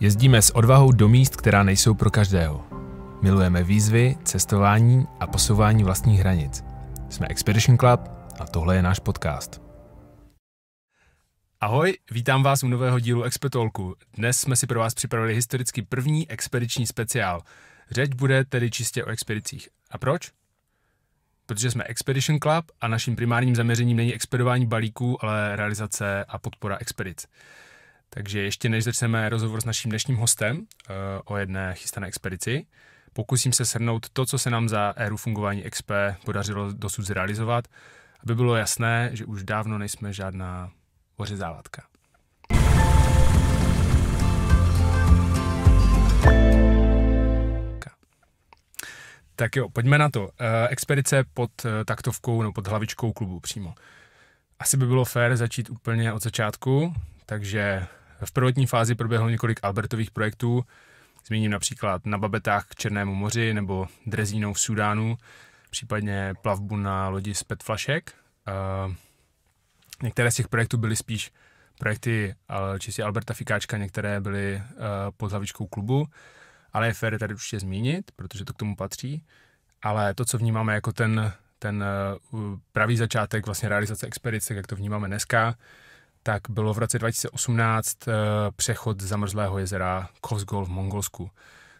Jezdíme s odvahou do míst, která nejsou pro každého. Milujeme výzvy, cestování a posouvání vlastních hranic. Jsme Expedition Club a tohle je náš podcast. Ahoj, vítám vás u nového dílu Expetolku. Dnes jsme si pro vás připravili historicky první expediční speciál. Řeč bude tedy čistě o expedicích. A proč? Protože jsme Expedition Club a naším primárním zaměřením není expedování balíků, ale realizace a podpora expedic. Takže ještě než začneme rozhovor s naším dnešním hostem eh, o jedné chystané expedici, pokusím se shrnout to, co se nám za éru fungování XP podařilo dosud zrealizovat, aby bylo jasné, že už dávno nejsme žádná ořezávatka. Tak jo, pojďme na to. Eh, expedice pod eh, taktovkou nebo pod hlavičkou klubu přímo. Asi by bylo fér začít úplně od začátku, takže v prvotní fázi proběhlo několik Albertových projektů, zmíním například na Babetách k Černému moři nebo Drezínou v Sudánu, případně plavbu na lodi z petflašek. Eh, některé z těch projektů byly spíš projekty čistě Alberta Fikáčka, některé byly eh, pod hlavičkou klubu, ale je fér tady určitě zmínit, protože to k tomu patří. Ale to, co vnímáme jako ten, ten eh, pravý začátek vlastně realizace expedice, jak to vnímáme dneska, tak bylo v roce 2018 eh, přechod zamrzlého jezera Kozgol v Mongolsku.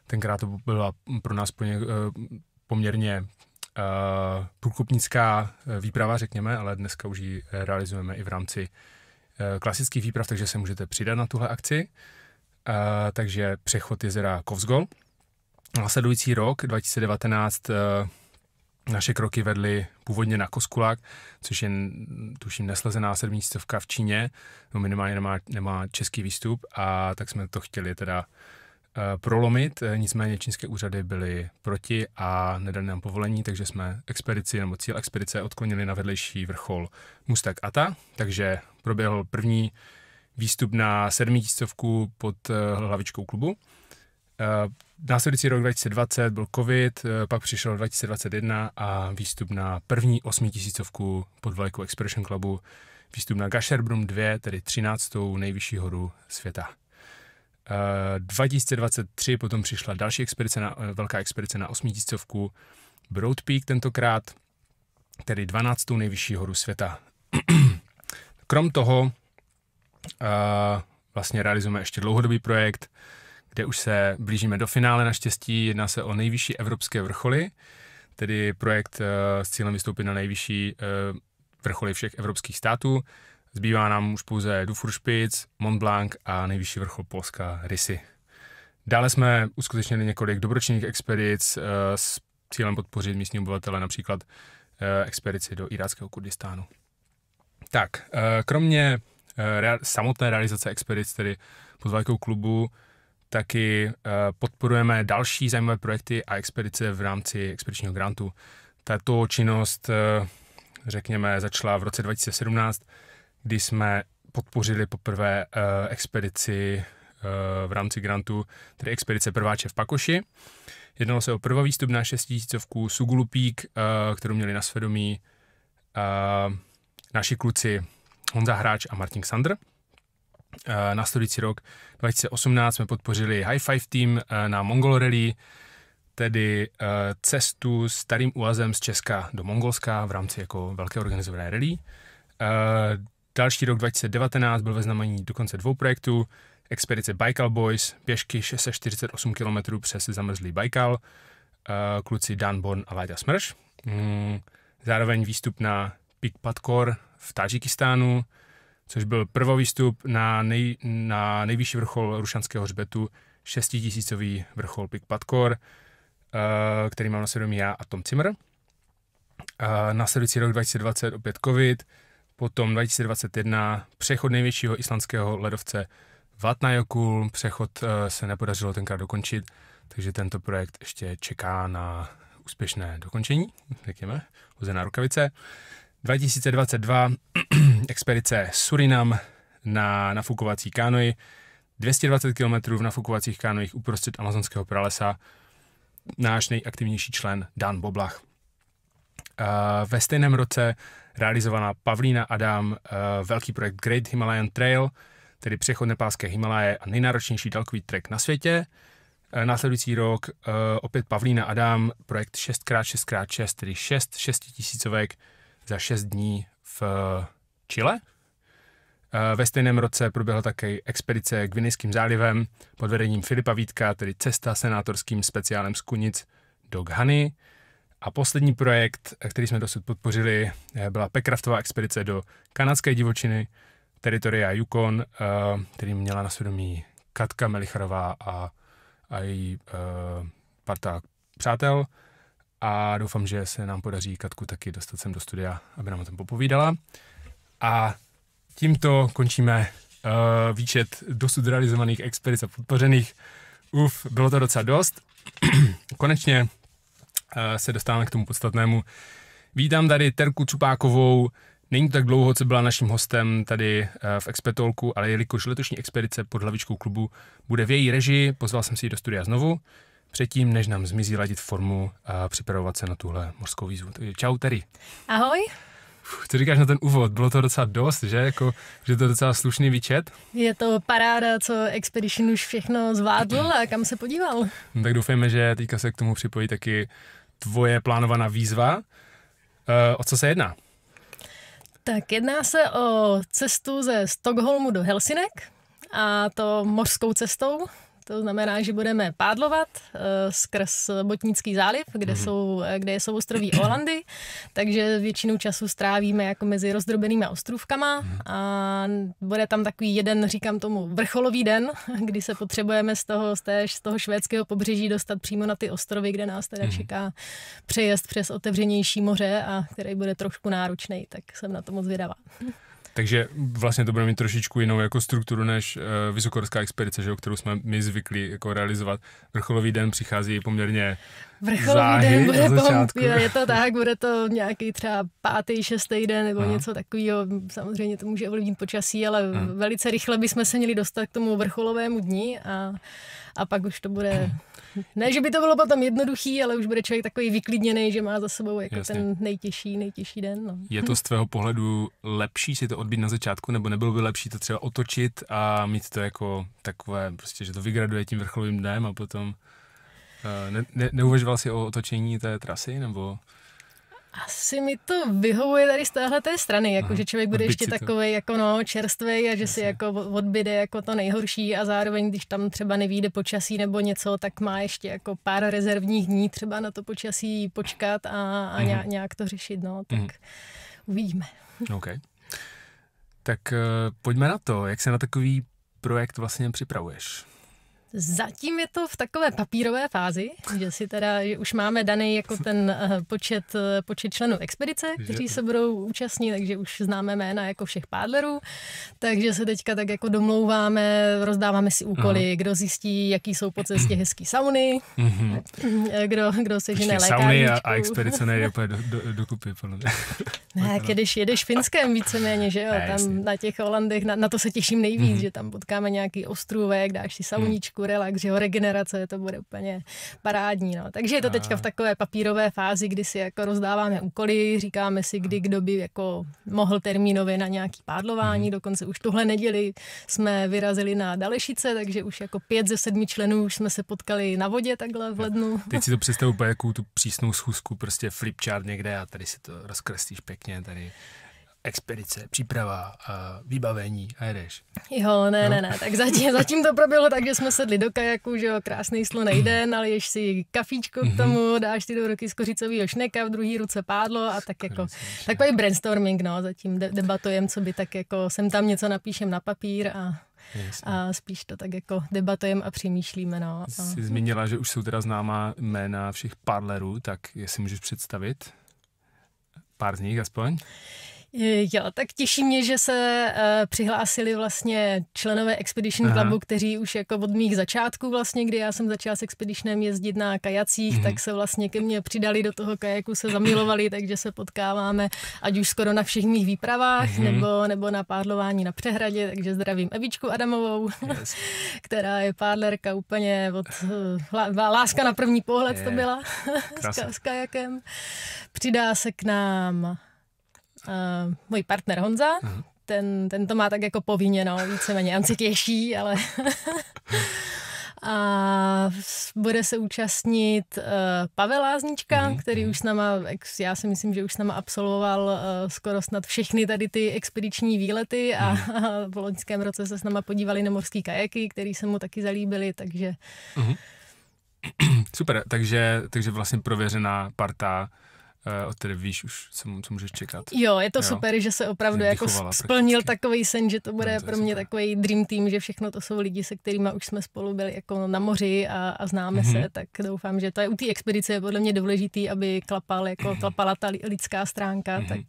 Tenkrát to byla pro nás eh, poměrně eh, průkopnická výprava, řekněme, ale dneska už ji realizujeme i v rámci klasických výprav, takže se můžete přidat na tuhle akci. Takže přechod jezera Kovzgol. Následující rok, 2019, naše kroky vedly původně na Koskulák, což je tuším neslezená sedmístovka v Číně, no minimálně nemá, nemá český výstup a tak jsme to chtěli teda eh, prolomit, eh, nicméně čínské úřady byly proti a nedali nám povolení, takže jsme expedici nebo cíl expedice odklonili na vedlejší vrchol Mustak Ata, takže proběhl první výstup na sedmitiscovku pod eh, hlavičkou klubu Následující eh, rok 2020 byl covid, eh, pak přišel 2021 a výstup na první osmitisícovku pod vlajkou Expression Clubu, výstup na Gasherbrum 2, tedy 13. nejvyšší horu světa. 2023 eh, potom přišla další expedice na, velká expedice na osmitisícovku Broad Peak tentokrát, tedy 12. nejvyšší horu světa. Krom toho vlastně realizujeme ještě dlouhodobý projekt, kde už se blížíme do finále. Naštěstí jedná se o nejvyšší evropské vrcholy, tedy projekt eh, s cílem vystoupit na nejvyšší eh, vrcholy všech evropských států. Zbývá nám už pouze Dufuršpic, Mont Blanc a nejvyšší vrchol Polska Rysy. Dále jsme uskutečnili několik dobročinných expedic eh, s cílem podpořit místní obyvatele, například expedici do iráckého Kurdistánu. Tak, kromě samotné realizace expedic, tedy pod velkou klubu, taky eh, podporujeme další zajímavé projekty a expedice v rámci expedičního grantu. Tato činnost, eh, řekněme, začala v roce 2017, kdy jsme podpořili poprvé eh, expedici v rámci grantu, tedy expedice Prváče v Pakoši. Jednalo se o prvovýstup na šestisícovku Sugulupík, kterou měli na svědomí naši kluci Honza Hráč a Martin Sandr. Eh, následující rok 2018 jsme podpořili High Five Team eh, na Mongol Rally, tedy eh, cestu starým úazem z Česka do Mongolska v rámci jako velké organizované rally. Další rok 2019 byl ve znamení dokonce dvou projektů. Expedice Baikal Boys, pěšky 648 km přes zamrzlý Baikal, kluci Dan Born a Láďa Smrš. Hmm, zároveň výstup na Pikpatkor v Tadžikistánu, což byl prvovýstup na, nej, na nejvyšší vrchol Rušanského hřbetu, šestitisícový vrchol Pik Patkor, eh, který mám na svědomí já a Tom Cimr. Eh, následující rok 2020 opět COVID, potom 2021 přechod největšího islandského ledovce Vatnajokul, přechod eh, se nepodařilo tenkrát dokončit, takže tento projekt ještě čeká na úspěšné dokončení, řekněme, hozená rukavice. 2022 expedice Surinam na nafukovací kánoji. 220 km v nafukovacích kánojích uprostřed amazonského pralesa. Náš nejaktivnější člen Dan Boblach. Ve stejném roce realizovaná Pavlína Adam velký projekt Great Himalayan Trail, tedy přechod nepálské Himalaje a nejnáročnější dalkový trek na světě. Následující rok opět Pavlína Adam, projekt 6x6x6, tedy 6 6000 za šest dní v eh, Chile. Eh, ve stejném roce proběhla také expedice k Vinejským zálivem pod vedením Filipa Vítka, tedy cesta senátorským speciálem z Kunic do Ghany. A poslední projekt, eh, který jsme dosud podpořili, byla Pekraftová expedice do kanadské divočiny, teritoria Yukon, který měla na svědomí Katka Melicharová a, a její parta přátel a doufám, že se nám podaří Katku taky dostat sem do studia, aby nám o tom popovídala. A tímto končíme uh, výčet dosud realizovaných expedic a podpořených. Uf, bylo to docela dost. Konečně uh, se dostáváme k tomu podstatnému. Vítám tady Terku Čupákovou, Není to tak dlouho, co byla naším hostem tady eh, v Expetolku, ale jelikož letošní expedice pod hlavičkou klubu bude v její režii, pozval jsem si ji do studia znovu předtím, než nám zmizí ladit formu a připravovat se na tuhle mořskou výzvu. Takže čau, Terry. Ahoj. Uf, co říkáš na ten úvod? Bylo to docela dost, že? Jako, že to je docela slušný výčet? Je to paráda, co Expedition už všechno zvládl a kam se podíval. No, tak doufejme, že teďka se k tomu připojí taky tvoje plánovaná výzva. E, o co se jedná? Tak jedná se o cestu ze Stockholmu do Helsinek a to mořskou cestou. To znamená, že budeme pádlovat uh, skrz Botnický záliv, kde, mm-hmm. jsou, eh, kde jsou ostroví Olandy, takže většinu času strávíme jako mezi rozdrobenými ostrůvkama mm-hmm. a bude tam takový jeden, říkám tomu, vrcholový den, kdy se potřebujeme z toho, z, té, z toho švédského pobřeží dostat přímo na ty ostrovy, kde nás teda mm-hmm. čeká přejezd přes otevřenější moře a který bude trošku náročný, tak jsem na to moc vydavá. Takže vlastně to bude mít trošičku jinou jako strukturu než uh, vysokorská expedice, že, kterou jsme my zvykli jako realizovat. Vrcholový den přichází poměrně vrcholový den bude po, je, je to tak, bude to nějaký třeba pátý, šestý den nebo hmm. něco takového. Samozřejmě to může ovlivnit počasí, ale hmm. velice rychle bychom se měli dostat k tomu vrcholovému dni a, a pak už to bude... Ne, že by to bylo potom jednoduchý, ale už bude člověk takový vyklidněný, že má za sebou jako Jasně. ten nejtěžší, nejtěžší den. No. Je to z tvého pohledu lepší si to odbít na začátku, nebo nebylo by lepší to třeba otočit a mít to jako takové, prostě, že to vygraduje tím vrcholovým dnem a potom Eh, ne, ne, neuvažoval jsi o otočení té trasy, nebo? Asi mi to vyhovuje tady z téhle té strany, jako, Aha, že člověk bude ještě takový jako no, čerstvý a že Asi. si jako odbyde jako to nejhorší a zároveň, když tam třeba nevíde počasí nebo něco, tak má ještě jako pár rezervních dní třeba na to počasí počkat a, a mhm. nějak, nějak to řešit, no, tak mhm. uvidíme. Ok. Tak uh, pojďme na to, jak se na takový projekt vlastně připravuješ? Zatím je to v takové papírové fázi, že si teda že už máme daný jako ten eh, počet, eh, počet členů expedice, kteří se budou účastnit, takže už známe jména jako všech pádlerů, takže se teďka tak jako domlouváme, rozdáváme si úkoly, Aha. kdo zjistí, jaký jsou po cestě hezký sauny, mhm. eh, kdo, kdo se žene Sauny a, a expedice nejde úplně do, do, dokupy, podle mě. Ne, když jedeš Finskem víceméně, že jo, ne, tam jasný. na těch Holandech, na, na to se těším nejvíc, mm-hmm. že tam potkáme nějaký ostrůvek, dáš si sauničku, relax, jeho regenerace, to bude úplně parádní. No. Takže je to teďka v takové papírové fázi, kdy si jako rozdáváme úkoly, říkáme si, kdy kdo by jako mohl termínově na nějaký pádlování, mhm. dokonce už tuhle neděli jsme vyrazili na Dalešice, takže už jako pět ze sedmi členů už jsme se potkali na vodě takhle v lednu. Teď si to představu jakou tu přísnou schůzku, prostě flipchart někde a tady si to rozkreslíš pěkně, tady expedice, příprava, eh, vybavení a jedeš. Jo, ne, no? ne, ne, tak zatím, zatím to proběhlo tak, že jsme sedli do kajaku, že jo, krásný slunej den, ale ješ si kafíčko k mhm. tomu, dáš ty do ruky z kořicovýho šneka, v druhé ruce pádlo a tak jako, takový brainstorming, no, zatím de- debatujem, co by tak jako, sem tam něco napíšem na papír a Jasně. a spíš to tak jako debatujeme a přemýšlíme. No. Jsi zmínila, že už jsou teda známá jména všech parlerů, tak jestli můžeš představit pár z nich aspoň? Jo, tak těší mě, že se uh, přihlásili vlastně členové Expedition Aha. Clubu, kteří už jako od mých začátků vlastně, kdy já jsem začala s Expeditionem jezdit na kajacích, mm-hmm. tak se vlastně ke mně přidali do toho kajaku, se zamilovali, takže se potkáváme ať už skoro na všech mých výpravách, mm-hmm. nebo, nebo na pádlování na přehradě, takže zdravím Evičku Adamovou, yes. která je pádlerka úplně od uh, láska na první pohled yeah. to byla s, s kajakem. Přidá se k nám uh, můj partner Honza, mhm. ten, ten to má tak jako povinně, no, víceméně těší, ale... a bude se účastnit uh, Pavel Láznička, mm-hmm. který mhm. už s náma, já si myslím, že už s náma absolvoval uh, skoro snad všechny tady ty expediční výlety a, mm-hmm. a v loňském roce se s náma podívali na morský kajaky, který se mu taky zalíbili, takže... Mm-hmm. Super, takže, takže vlastně prověřená parta Eh, od které víš už, co, co můžeš čekat. Jo, je to jo. super, že se opravdu jako splnil takový sen, že to bude no, to pro mě takový dream team, že všechno to jsou lidi, se kterými už jsme spolu byli jako na moři a, a známe mm-hmm. se, mhm. tak doufám, že to je u té expedice je podle mě důležitý, aby klapal, jako mm-hmm. klapala ta lidská stránka, mm-hmm. tak...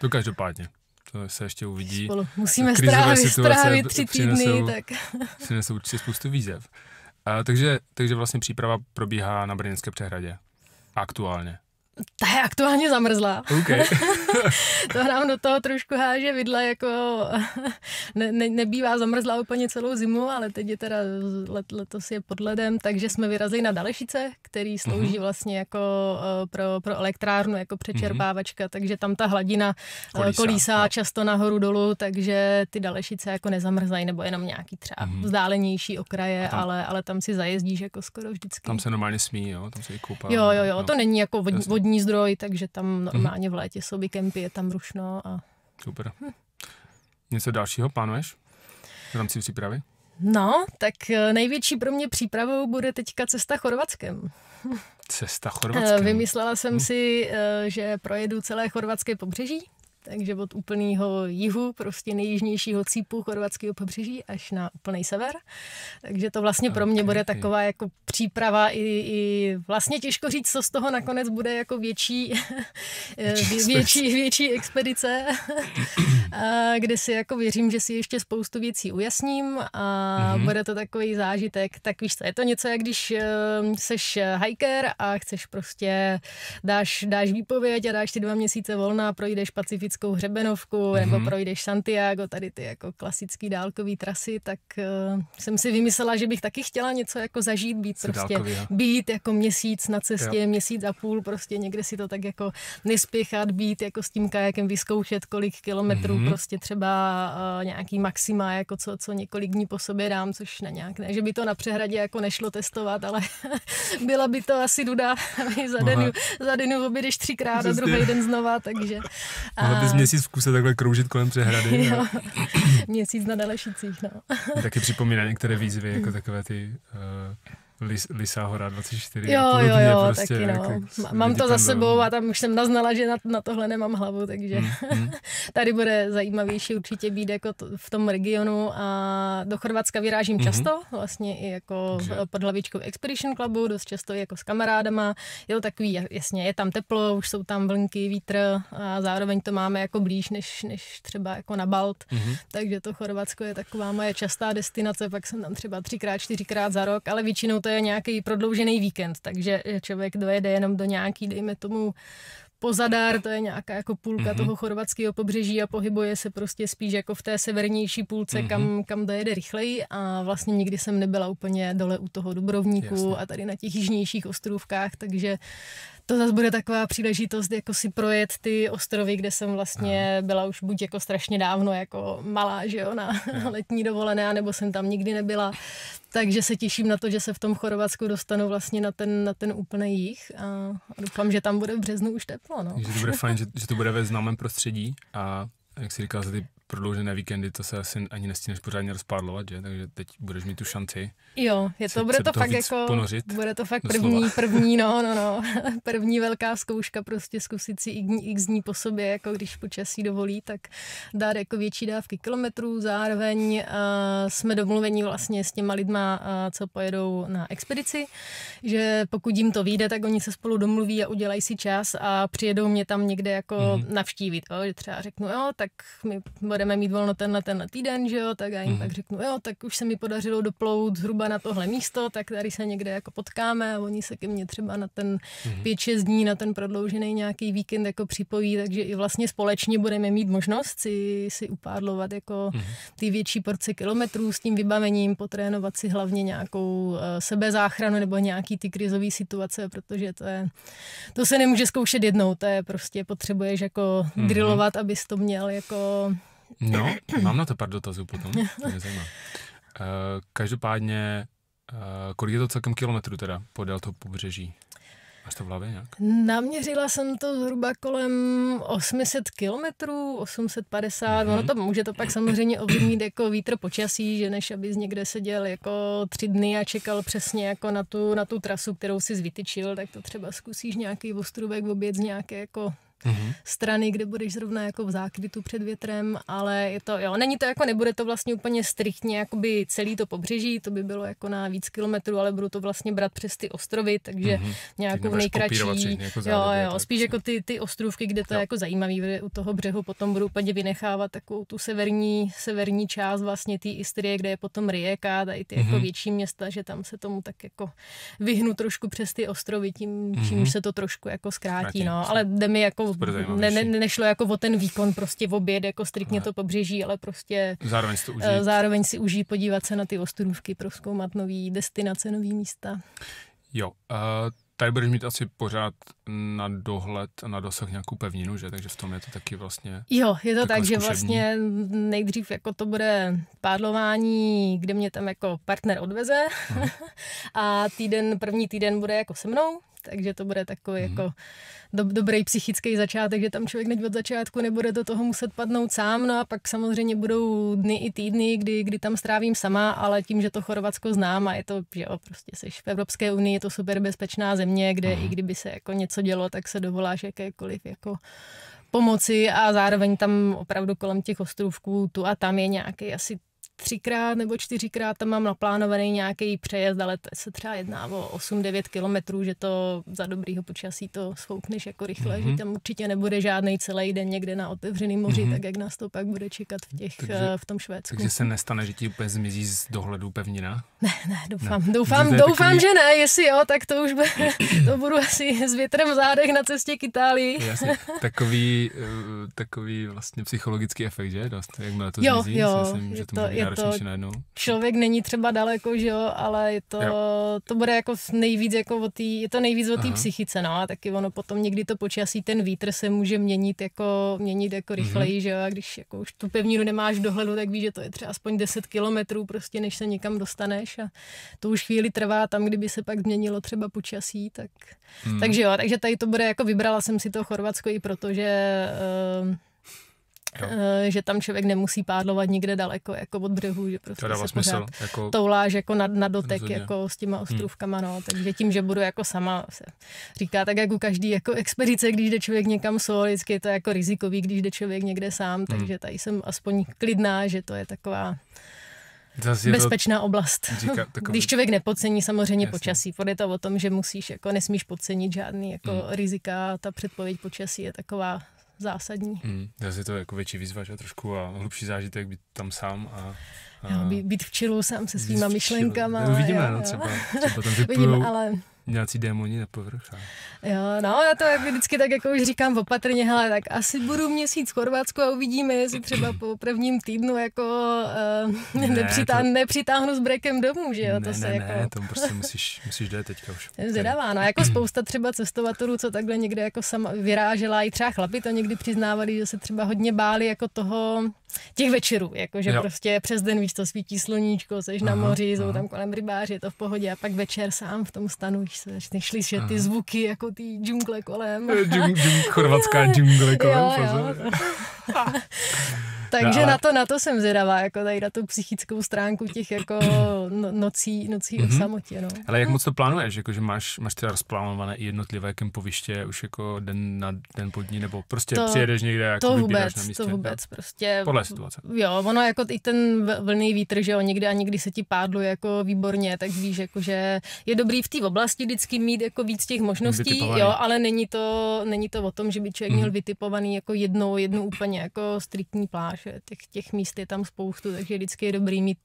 To každopádně. To se ještě uvidí. Spolu. Musíme strávit, strávit tři týdny. Přinesou, tak. přinesou určitě spoustu výzev. A, takže, takže vlastně příprava probíhá na Brněnské přehradě. Aktuálně. Ta je aktuálně zamrzlá. Okay. to nám do toho trošku háže vidla, jako ne, ne, nebývá zamrzlá úplně celou zimu, ale teď je teda let, letos je pod ledem, takže jsme vyrazili na Dalešice, který slouží mm-hmm. vlastně jako eh, pro, pro elektrárnu, jako přečerpávačka, mm-hmm. takže tam ta hladina eh, kolísá, kolísá no. často nahoru dolů, takže ty Dalešice jako nezamrzají, nebo jenom nějaký třeba mm-hmm. vzdálenější okraje, tam, ale, ale tam si zajezdíš jako skoro vždycky. Tam se normálně smí, jo? Tam se i koupá. Jo, jo, no. jo, no. to není jako vodní vodní zdroj, takže tam mhm. normálně v létě jsou by kempy, je tam rušno. A... Super. Hm. Něco dalšího plánuješ v rámci přípravy? No, tak eh, největší pro mě přípravou bude teďka cesta Chorvatskem. Cesta eh, Chorvatskem. Vymyslela jsem mhm. si, eh, že projedu celé chorvatské pobřeží takže od úplného jihu, prostě nejjižnějšího cípu chorvatského pobřeží až na úplný sever. Takže to vlastně pro mě bude taková jako příprava i, i vlastně těžko říct, co z toho nakonec bude jako větší, eh, větší, větší, větší expedice, kde si jako věřím, že si ještě spoustu věcí ujasním a mm-hmm. bude to takový zážitek. Tak víš co, je to něco, jak když eh, seš eh, hiker a chceš prostě, dáš, dáš výpověď a dáš ty dva měsíce volna a projdeš pacifický Českou hřebenovku mm-hmm. nebo mhm. projdeš Santiago, tady ty jako klasické dálkové trasy, tak uh, jsem si vymyslela, že bych taky chtěla něco jako zažít, být Jsi prostě, dálkový, být jako měsíc na cestě, jo. měsíc a půl, prostě někde si to tak jako nespěchat, být jako s tím kajakem, vyzkoušet kolik kilometrů, mm-hmm. prostě třeba uh, nějaký maxima, jako co, co několik dní po sobě dám, což na nějak ne, že by to na přehradě jako nešlo testovat, ale byla by to asi duda za den, za den obědeš třikrát a druhý den znova, takže. A, bys měsíc v kuse takhle kroužit kolem přehrady. jo. měsíc na Dalešicích, no. Taky připomíná některé výzvy, jako takové ty uh, Lis, Lisá hora 24 jo, Jo, jo, prostě, taky no. Jako, Mám to za sebou a tam už jsem naznala, že na, na tohle nemám hlavu, takže mm, mm. tady bude zajímavější určitě být jako t- v tom regionu a do Chorvatska vyrážím mhm. často, vlastně i jako v, pod hlavičkou Expedition Clubu, dost často i jako s kamarádama, je to takový, jasně, je tam teplo, už jsou tam vlnky, vítr a zároveň to máme jako blíž než, než třeba jako na Balt, mhm. takže to Chorvatsko je taková moje častá destinace, pak jsem tam třeba třikrát, čtyřikrát za rok, ale většinou to to je nějaký prodloužený víkend, takže eh, člověk dojede jenom do nějaký, dejme tomu, Pozadar, to je nějaká jako půlka mm-hmm. toho chorvatského pobřeží a pohybuje se prostě spíš jako v té severnější půlce, mm-hmm. kam, mhm. kam dojede rychleji a vlastně nikdy jsem nebyla úplně dole u toho Dubrovníku Jasně. a tady na těch jižnějších ostrůvkách, takže to zase bude taková příležitost jako si projet ty ostrovy, kde jsem vlastně Aha. byla už buď jako strašně dávno, jako malá, že jo, na Aha. letní dovolené, nebo jsem tam nikdy nebyla. Takže se těším na to, že se v tom Chorvatsku dostanu vlastně na ten, na ten úplný jich a, doufám, že tam bude v březnu už teplo. No. Že to bude fajn, že, že to bude ve známém prostředí a jak si říkal, za ty prodloužené víkendy, to se asi ani nestíneš pořádně rozpádlovat, že? Takže teď budeš mít tu šanci. Jo, je to, se, bude to fakt jako, ponořit, bude to fakt první, první, první, no, no, no, první velká zkouška prostě zkusit si x dní po sobě, jako když počasí dovolí, tak dát jako větší dávky kilometrů, zároveň uh, jsme domluveni vlastně s těma lidma, uh, co pojedou na expedici, že pokud jim to vyjde, tak oni se spolu domluví a udělají si čas a přijedou mě tam někde jako mm-hmm. navštívit, jo? že třeba řeknu, jo, tak my budeme mít volno tenhle, tenhle týden, že jo, tak já jim mm tak řeknu, jo, tak už se mi podařilo doplout zhruba na tohle místo, tak tady se někde jako potkáme a oni se ke mně třeba na ten mm pět, šest dní, na ten prodloužený nějaký víkend jako připojí, takže i vlastně společně budeme mít možnost si, si upádlovat jako mm ty větší porce kilometrů s tím vybavením, potrénovat si hlavně nějakou uh, sebezáchranu nebo nějaký ty krizové situace, protože to je, to se nemůže zkoušet jednou, to je prostě potřebuješ jako mm-hmm. abys to měl jako No, mám na to pár dotazů potom, to mě zajímá. Eh, každopádně, eh, kolik je to celkem kilometrů teda podél toho pobřeží? Máš to v hlavě nějak? Naměřila jsem to zhruba kolem 800 kilometrů, 850, mm-hmm. ono to může to pak samozřejmě ovlivnit jako vítr počasí, že než abys někde seděl jako tři dny a čekal přesně jako na tu, na tu trasu, kterou si zvytyčil, tak to třeba zkusíš nějaký ostrůvek oběd z nějaké jako mm-hmm. strany, kde budeš zrovna jako v zákrytu před větrem, ale je to, jo, není to jako, nebude to vlastně úplně striktně jakoby celý to pobřeží, to by bylo jako na víc kilometrů, ale budu to vlastně brát přes ty ostrovy, takže mm-hmm. nějakou nejkratší, jako jo, jo, spíš jako ty, ty ostrovky, kde to jo. je jako zajímavý, u toho břehu potom budu úplně vynechávat takovou tu severní, severní část vlastně té Istrie, kde je potom Rijeka, tady ty mm-hmm. jako mhm. větší města, že tam se tomu tak jako vyhnu trošku přes ty ostrovy, tím, mm-hmm. čím se to trošku jako zkrátí, Zkratím. no, ale jde mi jako ne, ne, nešlo jako o ten výkon, prostě v oběd, jako striktně ne. to pobřeží, ale prostě zároveň si, to eh, užít. zároveň si uží podívat se na ty ostrůvky, proskoumat nový destinace, nový místa. Jo, uh, tady budeš mít asi pořád na dohled, na dosah nějakou pevninu, že? Takže v tom je to taky vlastně... Jo, je to tak, zkušební. že vlastně nejdřív jako to bude pádlování, kde mě tam jako partner odveze hmm. a týden, první týden bude jako se mnou takže to bude takový mm. jako do, dobrý psychický začátek, že tam člověk hned od začátku nebude do toho muset padnout sám, no a pak samozřejmě budou dny i týdny, kdy, kdy tam strávím sama, ale tím, že to Chorvatsko znám a je to, že jo, prostě seš v Evropské unii, je to super bezpečná země, kde mm. i kdyby se jako něco dělo, tak se dovoláš jakékoliv jako pomoci a zároveň tam opravdu kolem těch ostrovků tu a tam je nějaký asi třikrát nebo čtyřikrát tam mám naplánovaný nějaký přejezd, ale to se třeba jedná o 8-9 kilometrů, že to za dobrýho počasí to svoukneš jako rychle, mm-hmm. že mhm. tam určitě nebude žádný celý den někde na otevřený moři, mm-hmm. tak jak nás to pak bude čekat v, těch, takže, eh, v tom Švédsku. Takže se nestane, že ti úplně zmizí z dohledu pevnina? Ne, ne, doufám, ne. doufám, doufám, takový... že ne, jestli jo, tak to už bude, to budu asi s větrem v zádech na cestě k Itálii. Jasně, takový, eh, takový vlastně psychologický efekt, že? Dost, jakmile to jo, zmizí, jo, myslím, že to, je náročnější najednou. Člověk není třeba daleko, že jo, ale je to, jo. to bude jako nejvíc jako o tý, je to nejvíc o té psychice, no a taky ono potom někdy to počasí, ten vítr se může měnit jako, měnit jako mhm. rychleji, mm-hmm. že jo, a když jako už tu pevninu nemáš dohledu, tak víš, že to je třeba aspoň 10 kilometrů prostě, než se někam dostaneš a to už chvíli trvá tam, kdyby se pak změnilo třeba počasí, tak, mm. takže jo, takže tady to bude jako vybrala jsem si to Chorvatsko i proto, že uh, Eh, že tam člověk nemusí pádlovat nikde daleko jako od břehu, že prostě to dává se vlastně smysl, jako touláš jako na, na dotek jako s těma hmm. ostrůvkama, hmm. no, takže tím, že budu jako sama se říká tak jako každý jako expedice, když jde člověk někam sol, vždycky je to jako rizikový, když jde člověk někde sám, takže hmm. takže tady jsem aspoň klidná, že to je taková Zase bezpečná to, oblast. Říká, takový... Když člověk nepocení, samozřejmě Jasně. počasí, pod je to o tom, že musíš, jako nesmíš podcenit žádný jako mm. rizika, ta předpověď počasí je taková zásadní. Mm, zase je to jako větší výzva, že trošku a hlubší zážitek být tam sám a... a jo, být, být v čilu sám se svýma myšlenkama. No, uvidíme, jo, no, třeba, třeba tam vyplujou. Vidím, ale nějací démoni na povrch. A... Jo, no, já to jako vždycky tak jako už říkám opatrně, hele, tak asi budu měsíc v Chorvatsku a uvidíme, jestli třeba po prvním týdnu jako uh, ne, nepřitá, to... nepřitáhnu s brekem domů, že jo, ne, to se ne, jako... Ne, to prostě musíš, musíš dát teďka už. Zvědavá, no, jako spousta třeba cestovatelů, co takhle někde jako sama vyrážela, i třeba chlapi to někdy přiznávali, že se třeba hodně báli jako toho, těch večerů, jakože jo. prostě přes den víš, to svítí sluníčko, jsi aha, na moři, aha. jsou tam kolem rybáři, je to v pohodě a pak večer sám v tom stanu, víš, začneš že ty zvuky, jako ty džungle kolem. Eh, džung, džung, chorvatská džungle kolem. Jo, jo. Takže no, ale... na, to, na to jsem zvědavá, jako tady na tu psychickou stránku těch jako no, nocí, nocí mm-hmm. o samotě. No. Ale jak mhm. moc to plánuješ? Jako, že máš, máš třeba rozplánované i jednotlivé kempoviště už jako den na den pod ní, nebo prostě to, přijedeš někde jako to vůbec, na místě? To no? vůbec, tak? prostě. Podle situace. Jo, ono jako i ten vlný vítr, že jo, někdy a někdy se ti pádlo jako výborně, tak víš, jako, že je dobrý v té oblasti vždycky mít jako víc těch možností, jo, ale není to, není to o tom, že by člověk mm-hmm. měl mhm. vytipovaný jako jednou, jednu úplně jako striktní pláž že eh, těch, těch míst je tam spoustu, takže vždycky je dobrý mít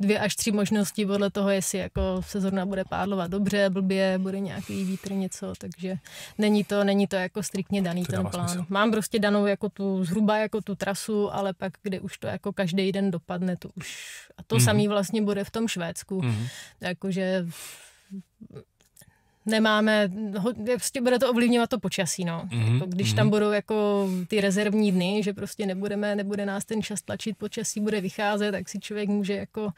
dvě až tři možnosti podle toho, jestli jako se bude pádlovat dobře, blbě, bude nějaký vítr, něco, takže není to, není to jako striktně daný to ten plán. Smysl. Mám prostě danou jako tu, zhruba jako tu trasu, ale pak, kde už to jako každý den dopadne, to už, a to mm-hmm. samý vlastně bude v tom Švédsku, mm-hmm. jakože nemáme, prostě bude to ovlivňovat to počasí, no. Mm-hmm. Jako, když mm-hmm. tam budou jako ty rezervní dny, že prostě nebudeme, nebude nás ten čas tlačit, počasí bude vycházet, tak si člověk může jako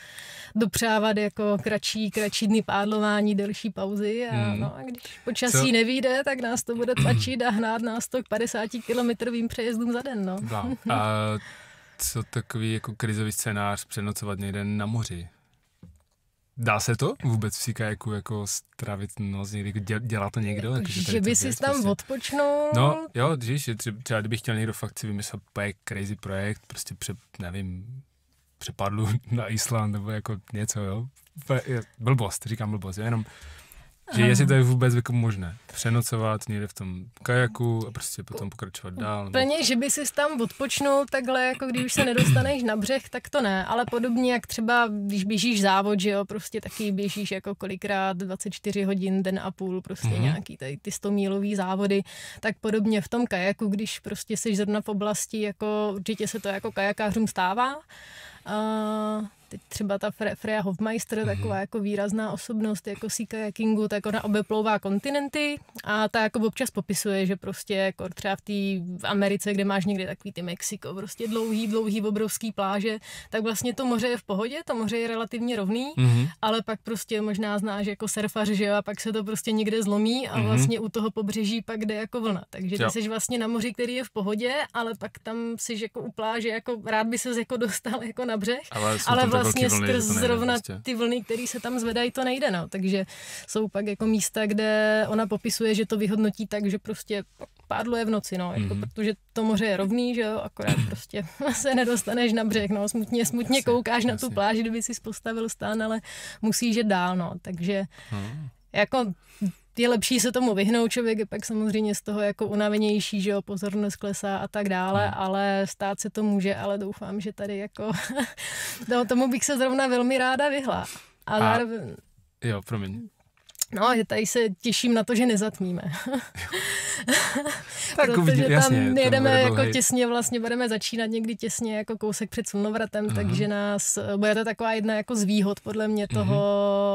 dopřávat jako kratší, kratší dny pádlování, delší pauzy a, mm-hmm. no, a když počasí Co? nevíde, tak nás to bude tlačit a hnát nás to k 50 kilometrovým přejezdům za den, no. Wow. Uh... co takový jako krizový scénář přenocovat někde na moři? Dá se to vůbec v Sikajaku jako stravit noc někdy? dělá to někdo? Jako, že, že by si tam prostě... odpočnul? No jo, že třeba, třeba kdybych chtěl někdo fakt si vymyslet úplně crazy projekt, prostě pře, nevím, přepadlu na Island nebo jako něco, jo. Blbost, říkám blbost, jo? jenom že jestli to je vůbec jako možné přenocovat někde v tom kajaku a prostě potom pokračovat dál. Plně, že by si tam odpočnul takhle, jako když už se nedostaneš na břeh, tak to ne. Ale podobně jak třeba, když běžíš závod, že jo, prostě taky běžíš jako kolikrát 24 hodin, den a půl, prostě mm-hmm. nějaký tady ty 100 mílový závody, tak podobně v tom kajaku, když prostě jsi zrovna v oblasti, jako určitě se to jako kajakářům stává, Uh, teď třeba ta Fre- Freja Hofmeister, mm-hmm. taková jako výrazná osobnost jako kingu tak ona obeplouvá kontinenty a ta jako občas popisuje, že prostě jako třeba v té v Americe, kde máš někde takový ty Mexiko, prostě dlouhý, dlouhý, obrovský pláže, tak vlastně to moře je v pohodě, to moře je relativně rovný, mm-hmm. ale pak prostě možná znáš jako surfař, že jo, a pak se to prostě někde zlomí a mm-hmm. vlastně u toho pobřeží pak jde jako vlna. Takže ty jsi vlastně na moři, který je v pohodě, ale pak tam jsi jako u pláže, jako rád by se jako dostal jako na břeh, ale, ale vlastně vlny, skrz nejde, zrovna vlastně. ty vlny, které se tam zvedají, to nejde. No. Takže jsou pak jako místa, kde ona popisuje, že to vyhodnotí tak, že prostě pádlo je v noci, no, jako mm-hmm. protože to moře je rovný, že jo, akorát prostě se nedostaneš na břeh, no, smutně, smutně jasně, koukáš jasně. na tu pláž, kdyby si postavil stán, ale musíš jít dál, no, takže hmm. jako je lepší se tomu vyhnout, člověk je pak samozřejmě z toho jako unavenější, že jo, pozornost klesá a tak dále, hmm. ale stát se to může, ale doufám, že tady jako, no, tomu bych se zrovna velmi ráda vyhla. A, a zároveň... Jo, promiň. No, že tady se těším na to, že nezatmíme. tak Protože uvidí, tam jasně, jedeme jako těsně, vlastně budeme začínat někdy těsně jako kousek před slunovratem, mm-hmm. takže nás, eh, bude to taková jedna jako z výhod podle mě mhm. toho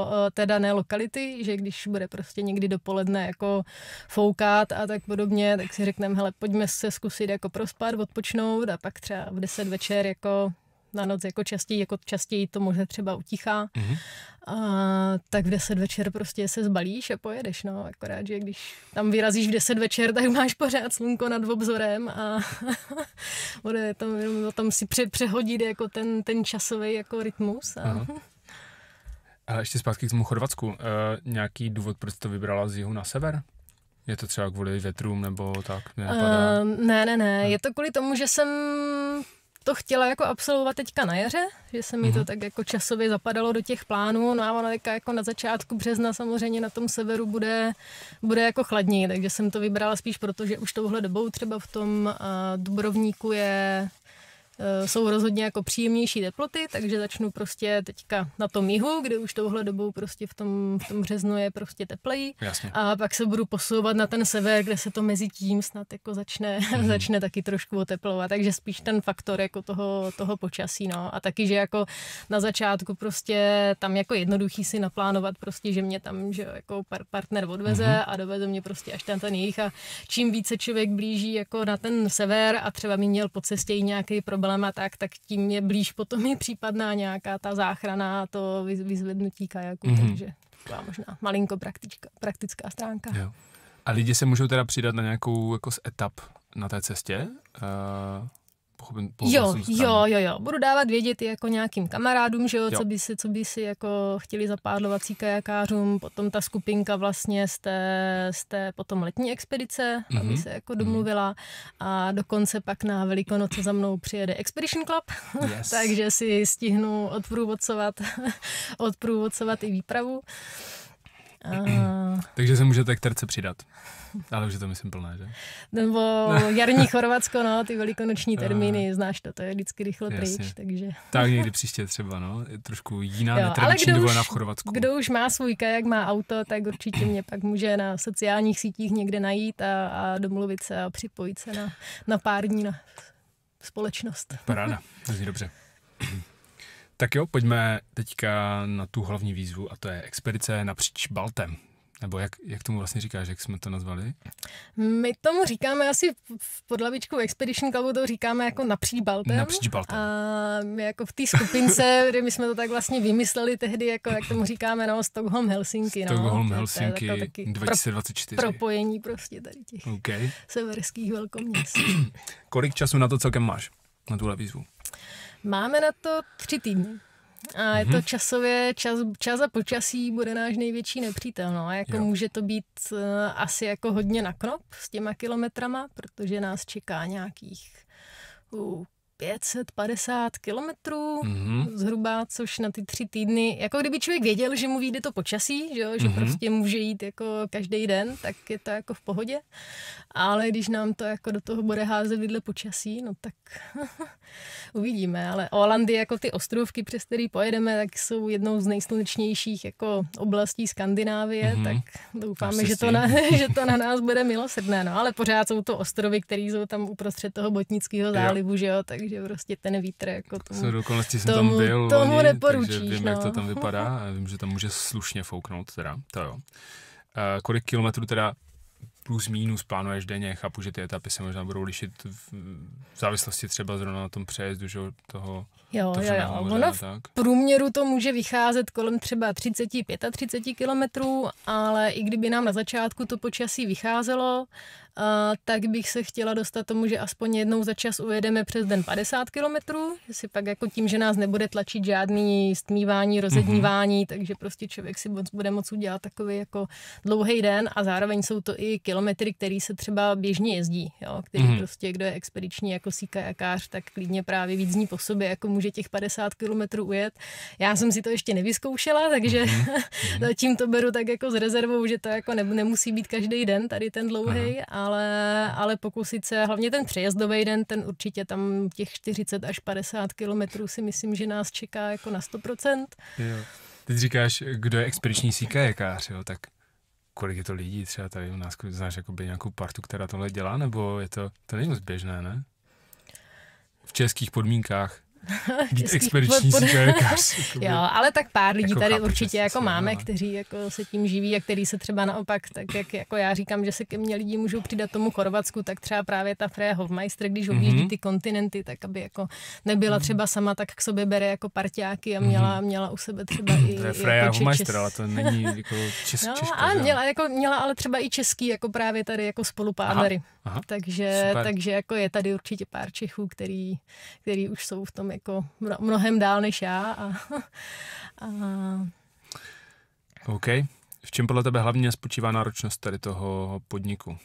mm-hmm. té dané lokality, že když bude prostě někdy dopoledne jako foukat a tak podobně, tak si řekneme, hele, pojďme se zkusit jako prospat, odpočnout a pak třeba v 10 večer jako na noc jako častěji, jako častěji to možná třeba utichá. Mm-hmm a tak v 10 večer prostě se zbalíš a pojedeš, no, akorát, že když tam vyrazíš v 10 večer, tak máš pořád slunko nad obzorem a bude tam jenom o tom si pře- přehodit jako ten, ten časový jako rytmus. A... A ještě zpátky k tomu Chorvatsku. E, nějaký důvod, proč to vybrala z jihu na sever? Je to třeba kvůli větrům nebo tak? Uh, ne, ne, ne, ne. Je to kvůli tomu, že jsem to chtěla jako absolvovat teďka na jaře, že se mi to mhm. tak jako časově zapadalo do těch plánů, no a ona teďka jako na začátku března samozřejmě na tom severu bude, bude jako chladněji, takže jsem to vybrala spíš proto, že už touhle dobou třeba v tom eh, Dubrovníku je Eh, jsou rozhodně jako příjemnější teploty, takže začnu prostě teďka na tom jihu, kde už touhle dobou prostě v tom, v tom březnu je prostě teplej, Jasně. A pak se budu posouvat na ten sever, kde se to mezi tím snad jako začne, mm-hmm. začne taky trošku oteplovat. Takže spíš ten faktor jako toho, toho počasí. No. A taky, že jako na začátku prostě tam jako jednoduchý si naplánovat prostě, že mě tam že jako par- partner odveze mm-hmm. a doveze mě prostě až ten ten jich a čím více člověk blíží jako na ten sever a třeba mi měl po cestě i nějaký problém, kabelem a tak, tak tím je blíž potom je případná nějaká ta záchrana a to vyzvednutí kajaku, mm-hmm. takže taková možná malinko praktička, praktická stránka. Jo. A lidi se můžou teda přidat na nějakou jako z etap na té cestě? Uh pochopím. Jo, jo, jo, jo. Budu dávat vědět i jako nějakým kamarádům, že jo, jo. co by si, co by si jako chtěli zapádlovat kajakářům, potom ta skupinka vlastně z té, z té potom letní expedice, mm-hmm. aby mhm. se jako mhm. domluvila a dokonce pak na Velikonoce za mnou přijede Expedition Club, yes. takže si stihnu odprůvodcovat, odprůvodcovat i výpravu. Ah. Takže se můžete k terce přidat. Ale už je to myslím plné, že? Nebo jarní Chorvatsko, no, ty velikonoční termíny, ah. znáš to, to je vždycky rychle Jasně. pryč, takže... tak někdy příště třeba, no, je trošku jiná jo, netradiční dovolená v Chorvatsku. Kdo už má svůj kajak, má auto, tak určitě mě pak může na sociálních sítích někde najít a, a domluvit se a připojit se na, na pár dní na společnost. Paráda, to zní dobře. Tak jo, pojďme teďka na tu hlavní výzvu a to je expedice napříč Baltem. Nebo jak, jak tomu vlastně říkáš, jak jsme to nazvali? My tomu říkáme asi v podlavičku Expedition Clubu, to říkáme jako napříč Baltem. Napříč Baltem. A jako v té skupince, kde my jsme to tak vlastně vymysleli tehdy, jako jak tomu říkáme, no, Stockholm Helsinki. No, Stockholm no, Helsinki to je, to je 2024. Pro, propojení prostě tady těch okay. severských velkoměst. Kolik času na to celkem máš, na tuhle výzvu? Máme na to tři týdny. A je to mhm. časově, čas, čas a počasí bude náš největší nepřítel. No. A jako jo. může to být uh, asi jako hodně na knop s těma kilometrama, protože nás čeká nějakých uh, 550 kilometrů mm-hmm. zhruba, což na ty tři týdny, jako kdyby člověk věděl, že mu vyjde to počasí, že, jo, že mm-hmm. prostě může jít jako každý den, tak je to jako v pohodě. Ale když nám to jako do toho bude házet vidle počasí, no tak uvidíme. Ale Olandy, jako ty ostrovky, přes který pojedeme, tak jsou jednou z nejslunečnějších jako oblastí Skandinávie, mm-hmm. tak doufáme, že to, na, že to na nás bude milosrdné. No ale pořád jsou to ostrovy, které jsou tam uprostřed toho botnického zálivu, jo. že jo, takže že prostě ten vítr jako tomu, Jsou jsem tomu, tam byl tomu loni, neporučíš, takže vím, no. jak to tam vypadá a vím, že tam může slušně fouknout teda, to jo. A eh, kolik kilometrů teda plus minus plánuješ denně, chápu, že ty etapy se možná budou lišit v, v závislosti třeba zrovna na tom přejezdu, že toho Jo, to jo, jo. Ono v tak. průměru to může vycházet kolem třeba 30, 35 kilometrů, ale i kdyby nám na začátku to počasí vycházelo, a, tak bych se chtěla dostat tomu, že aspoň jednou za čas ujedeme přes den 50 kilometrů, si pak jako tím, že nás nebude tlačit žádný stmívání, mhm. rozednívání, mm-hmm. takže prostě člověk si bude moc udělat takový jako dlouhý den a zároveň jsou to i kilometry, který se třeba běžně jezdí, jo, který mm-hmm. prostě, kdo je expediční jako kajakář tak klidně právě víc dní po sobě, jako může těch 50 kilometrů ujet. Já jsem si to ještě nevyzkoušela, takže mm-hmm. zatím to beru tak jako s rezervou, že to jako ne, nemusí být každý den tady ten dlouhý a ale, ale pokusit se, hlavně ten přejezdový den, ten určitě tam těch 40 až 50 kilometrů si myslím, že nás čeká jako na 100%. Jo. Teď říkáš, kdo je expediční jakář, jo, tak kolik je to lidí třeba tady u nás, znáš jakoby nějakou partu, která tohle dělá, nebo je to, to není moc běžné, ne? V českých podmínkách expediční jo, ale tak pár lidí jako tady chápu, určitě jako no. máme, no. kteří jako se tím živí a který se třeba naopak, tak jak jako já říkám, že se ke mně lidi můžou přidat tomu Chorvatsku, tak třeba právě ta Freja Hofmeister, když mhm. objíždí mm-hmm. ty kontinenty, tak aby jako nebyla mhm. třeba sama, tak k sobě bere jako parťáky a mhm. měla, mm-hmm. měla u sebe třeba i... To je jako Freja jako Hofmeister, ale to není jako česk, no, Češka, měla, jako, měla ale třeba i český, jako právě tady jako spolupádary. Aha. Aha, takže, takže jako je tady určitě pár Čechů, který, který už jsou v tom jako mnohem dál než já. A, a... OK. V čem podle tebe hlavně spočívá náročnost tady toho podniku?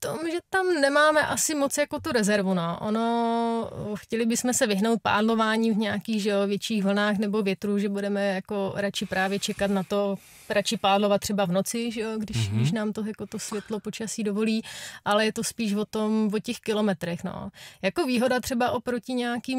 tom, že tam nemáme asi moc jako tu rezervu. No. Ono, chtěli bychom se vyhnout pádlování v nějakých že jo, větších vlnách nebo větru, že budeme jako radši právě čekat na to, radši pádlovat třeba v noci, že jo, když, mm-hmm. když nám to, jako to světlo počasí dovolí, ale je to spíš o tom, o těch kilometrech. No. Jako výhoda třeba oproti nějakým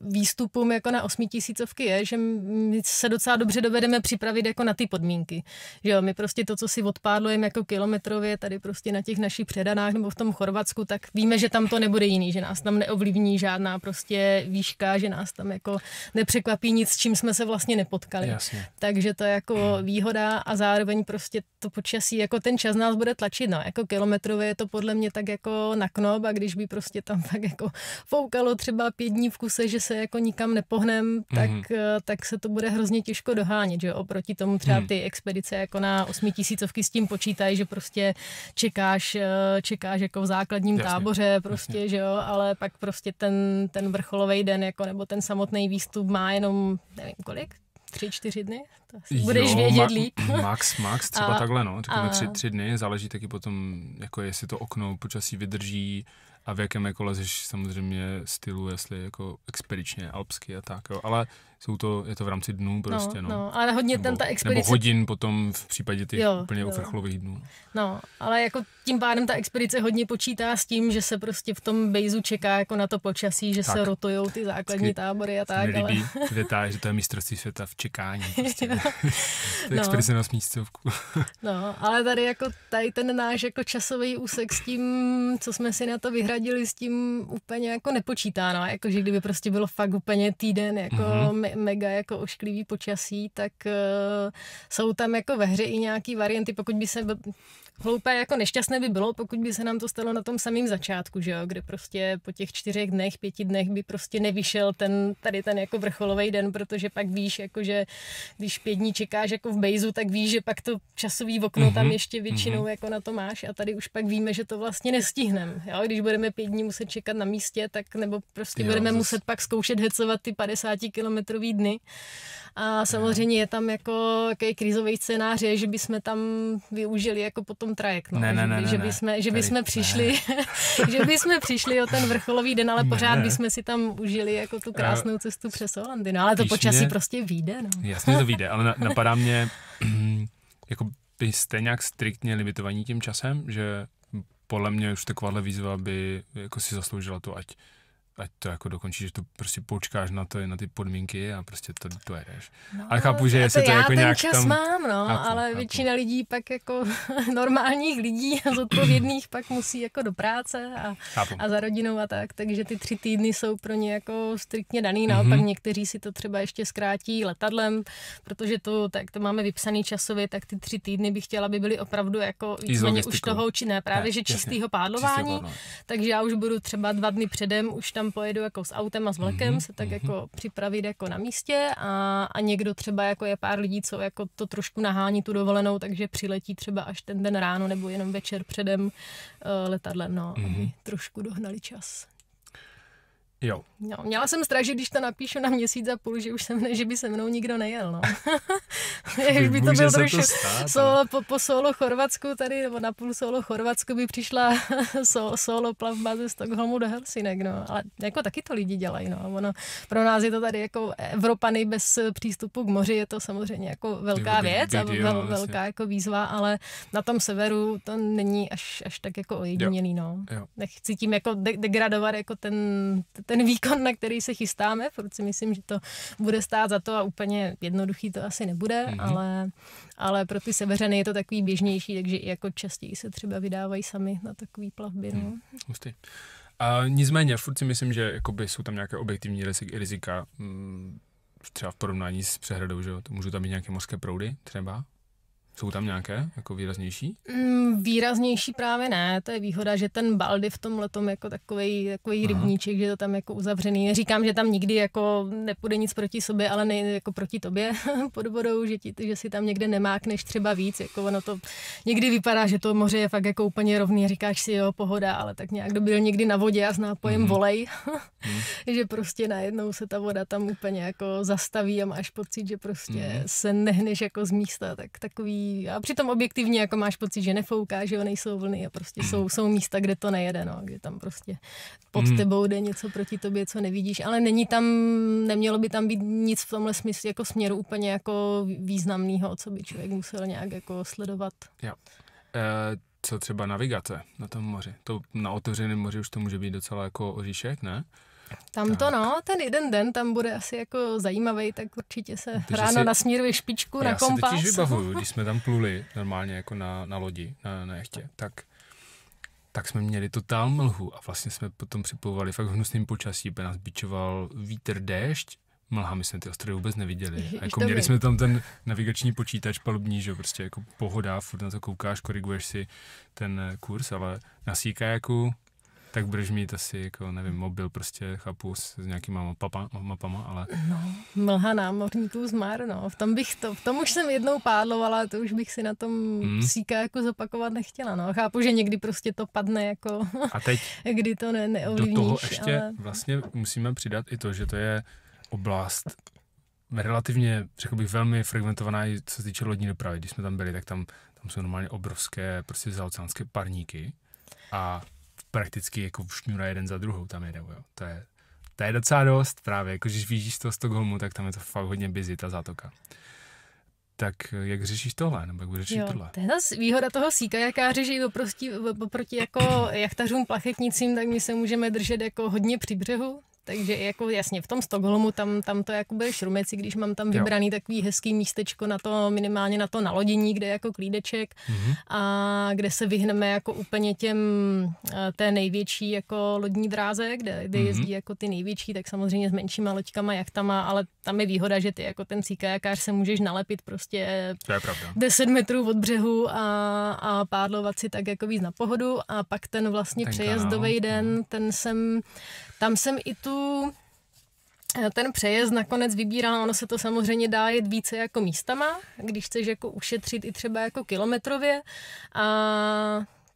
výstupům jako na osmitisícovky je, že my se docela dobře dovedeme připravit jako na ty podmínky. Že jo, my prostě to, co si odpádlujeme jako kilometrově tady prostě na těch našich předanách nebo v tom Chorvatsku, tak víme, že tam to nebude jiný, že nás tam neovlivní žádná prostě výška, že nás tam jako nepřekvapí nic, s čím jsme se vlastně nepotkali. Jasně. Takže to je jako výhoda výhoda a zároveň prostě to počasí, jako ten čas nás bude tlačit, no, jako kilometrově je to podle mě tak jako na knob a když by prostě tam tak jako foukalo třeba pět dní v kuse, že se jako nikam nepohnem, mhm. tak, mm-hmm. tak se to bude hrozně těžko dohánět, že oproti tomu třeba mhm. ty expedice jako na osmitisícovky s tím počítají, že prostě čekáš, eh, čekáš jako v základním Jasně. táboře mhm. prostě, Jasně. že jo, ale pak prostě ten, ten vrcholový den jako nebo ten samotný výstup má jenom nevím kolik, tři, čtyři dny? To jo, budeš vědět líp. Ma- max, max, třeba a, takhle, no. Řekněme tři, tři dny, záleží taky potom, jako jestli to okno počasí vydrží a v jakém jako lezeš samozřejmě stylu, jestli jako expedičně, alpsky a tak, jo. Ale jsou to, je to v rámci dnů no, prostě, no. no. no ale hodně nebo, tam ta expedice... Nebo hodin potom v případě těch jo, úplně uprchlových dnů. No, ale jako tím pádem ta expedice hodně počítá s tím, že se prostě v tom bejzu čeká jako na to počasí, že tak. se rotujou ty základní Vždycky tábory a tak, ale... věta, že to je mistrovství světa v čekání. Prostě. to je no. expedice no. na smístovku. no, ale tady jako tady ten náš jako časový úsek s tím, co jsme si na to vyhradili, s tím úplně jako nepočítá, no. Jako, že kdyby prostě bylo fakt úplně týden, jako mm-hmm mega jako ošklivý počasí, tak uh, jsou tam jako ve hře i nějaký varianty, pokud by se hloupé jako nešťastné by bylo, pokud by se nám to stalo na tom samém začátku, že jo, kde prostě po těch čtyřech dnech, pěti dnech by prostě nevyšel ten, tady ten jako vrcholový den, protože pak víš, jako že když pět dní čekáš jako v bejzu, tak víš, že pak to časový okno mm-hmm. tam mhm, ještě mhm. většinou mm-hmm. jako na to máš a tady už pak víme, že to vlastně nestihneme, když budeme pět dní muset čekat na místě, tak nebo prostě jo, budeme zase. muset pak zkoušet hecovat ty 50 kilometrový dny a samozřejmě je tam jako krizový scénář, že bychom tam využili jako potom tom trajekt, no, ne, ne, ne, že, ne, že by že by přišli, že by jsme přišli o ten vrcholový den, ale pořád ne. by jsme si tam užili jako tu krásnou eh, cestu přes Holandy, no ale to Píšně, počasí prostě vyjde. No. Jasně to vyjde, ale na, napadá mě, jako byste nějak striktně limitovaní tím časem, že podle mě už takováhle výzva by jako si zasloužila to, ať ať to jako dokončíš, že to prostě počkáš na, to, na ty podmínky a prostě to dojedeš. No, ale chápu, že jestli to, to já jako ten nějak čas tam... mám, no, chápu, ale chápu. většina lidí pak jako normálních lidí a zodpovědných pak musí jako do práce a, a za rodinou a tak, takže ty tři týdny jsou pro ně jako striktně daný, naopak mm-hmm. někteří si to třeba ještě zkrátí letadlem, protože to, tak to máme vypsaný časově, tak ty tři týdny bych chtěla, aby byly opravdu jako víceméně už toho, či ne, právě ne, že čistého pádlování, čistýho no. pádlování, takže já už budu třeba dva dny předem, už tam pojedu jako s autem a s vlakem mm-hmm. se tak mhm. jako připravit jako na místě a, a někdo třeba jako je pár lidí, co jako to trošku nahání tu dovolenou, takže přiletí třeba až ten den ráno nebo jenom večer předem uh, letadlem, no, mm-hmm. aby mhm. trošku dohnali čas. Jo. No, měla jsem strach, že když to napíšu na měsíc a půl, že už jsem, ne, že by se mnou nikdo nejel, no. Když by to bylo trošku solo, po, po solo Chorvatsku tady, nebo na půl solo Chorvatsku by přišla so, solo plavba ze Stockholmu do Helsinek, no. Ale jako taky to lidi dělají, no. Ono, pro nás je to tady jako Evropany bez přístupu k moři, je to samozřejmě jako velká jo, věc a vel, velká jako výzva, ale na tom severu to není až, až tak jako ojedinělý, no. Jo. Nechci tím jako de- degradovat jako ten, ten výkon, na který se chystáme, protože myslím, že to bude stát za to a úplně jednoduchý to asi nebude, mm-hmm. ale, ale pro ty seveřeny je to takový běžnější, takže i jako častěji se třeba vydávají sami na takový plavby. No. Mm, hustý. A nicméně, furt si myslím, že jakoby jsou tam nějaké objektivní rizika, mm, třeba v porovnání s přehradou, že To můžou tam být nějaké mořské proudy třeba? Jsou tam nějaké jako výraznější? Mm, výraznější právě ne, to je výhoda, že ten Baldy v tom letom jako takový takový rybníček, že to tam jako uzavřený. Říkám, že tam nikdy jako nepůjde nic proti sobě, ale ne jako proti tobě pod vodou, že, ti, že si tam někde nemákneš třeba víc, jako ono to někdy vypadá, že to moře je fakt jako úplně rovný, říkáš si jo, pohoda, ale tak nějak kdo byl někdy na vodě a zná pojem mm-hmm. volej, mm. že prostě najednou se ta voda tam úplně jako zastaví a máš pocit, že prostě mm. se nehneš jako z místa, tak takový a přitom objektivně jako máš pocit, že nefouká, že jo, nejsou vlny a prostě jsou, jsou místa, kde to nejede, no, kde tam prostě pod mm. tebou jde něco proti tobě, co nevidíš, ale není tam, nemělo by tam být nic v tomhle smyslu, jako směru úplně jako významného, co by člověk musel nějak jako sledovat. Jo. E, co třeba navigace na tom moři? To na otevřeném moři už to může být docela jako oříšek, ne? Tam to no, ten jeden den tam bude asi jako zajímavý, tak určitě se Protože ráno si... špičku já na kompas. Já si totiž vybavuju, když jsme tam pluli normálně jako na, na lodi, na, na jechtě, tak tak jsme měli totál mlhu a vlastně jsme potom připlouvali fakt hnusným počasí, by nás bičoval vítr, déšť, mlha, my jsme ty ostrovy vůbec neviděli. A jako měli jsme tam ten navigační počítač palubní, že prostě jako pohoda, furt na to koukáš, koriguješ si ten kurz, ale na Síkajaku tak budeš mít asi, jako nevím, mobil prostě, chápu, s, s nějakýma mapama, mapama ale... No, mlha námořníků zmar, no. V tom bych to, v tom už jsem jednou pádlovala, to už bych si na tom hmm. psíka jako zopakovat nechtěla, no. Chápu, že někdy prostě to padne, jako... A teď? kdy to ne, neovlivníš, Do toho ještě ale... vlastně musíme přidat i to, že to je oblast relativně, řekl bych, velmi frekventovaná i co se týče lodní dopravy. Když jsme tam byli, tak tam, tam jsou normálně obrovské prostě zaoceánské parníky a prakticky jako šňura jeden za druhou tam jedou, jo. To je, to je docela dost právě, jako když vyjíždíš z toho Stockholmu, tak tam je to fakt hodně busy, ta zátoka. Tak jak řešíš tohle, nebo jak řešíš tohle? To je ta výhoda toho síka, jaká řeší oproti, oproti jako jachtařům plachetnicím, tak my se můžeme držet jako hodně při břehu, takže jako jasně, v tom Stockholmu tam, tam to jako byl šrumeci, když mám tam vybraný jo. takový hezký místečko na to, minimálně na to nalodění, kde je jako klídeček mm-hmm. a kde se vyhneme jako úplně těm, eh, té největší jako lodní dráze, kde, kde mm-hmm. jezdí jako ty největší, tak samozřejmě s menšíma loďkama, jak tam má, ale tam je výhoda, že ty jako ten cíkajakář se můžeš nalepit prostě 10 metrů od břehu a, a pádlovat si tak jako víc na pohodu a pak ten vlastně přejezdový den, no. ten jsem tam jsem i tu eh, ten přejezd nakonec vybírala, ono se to samozřejmě dá jet více jako místama, když chceš jako ušetřit i třeba jako kilometrově a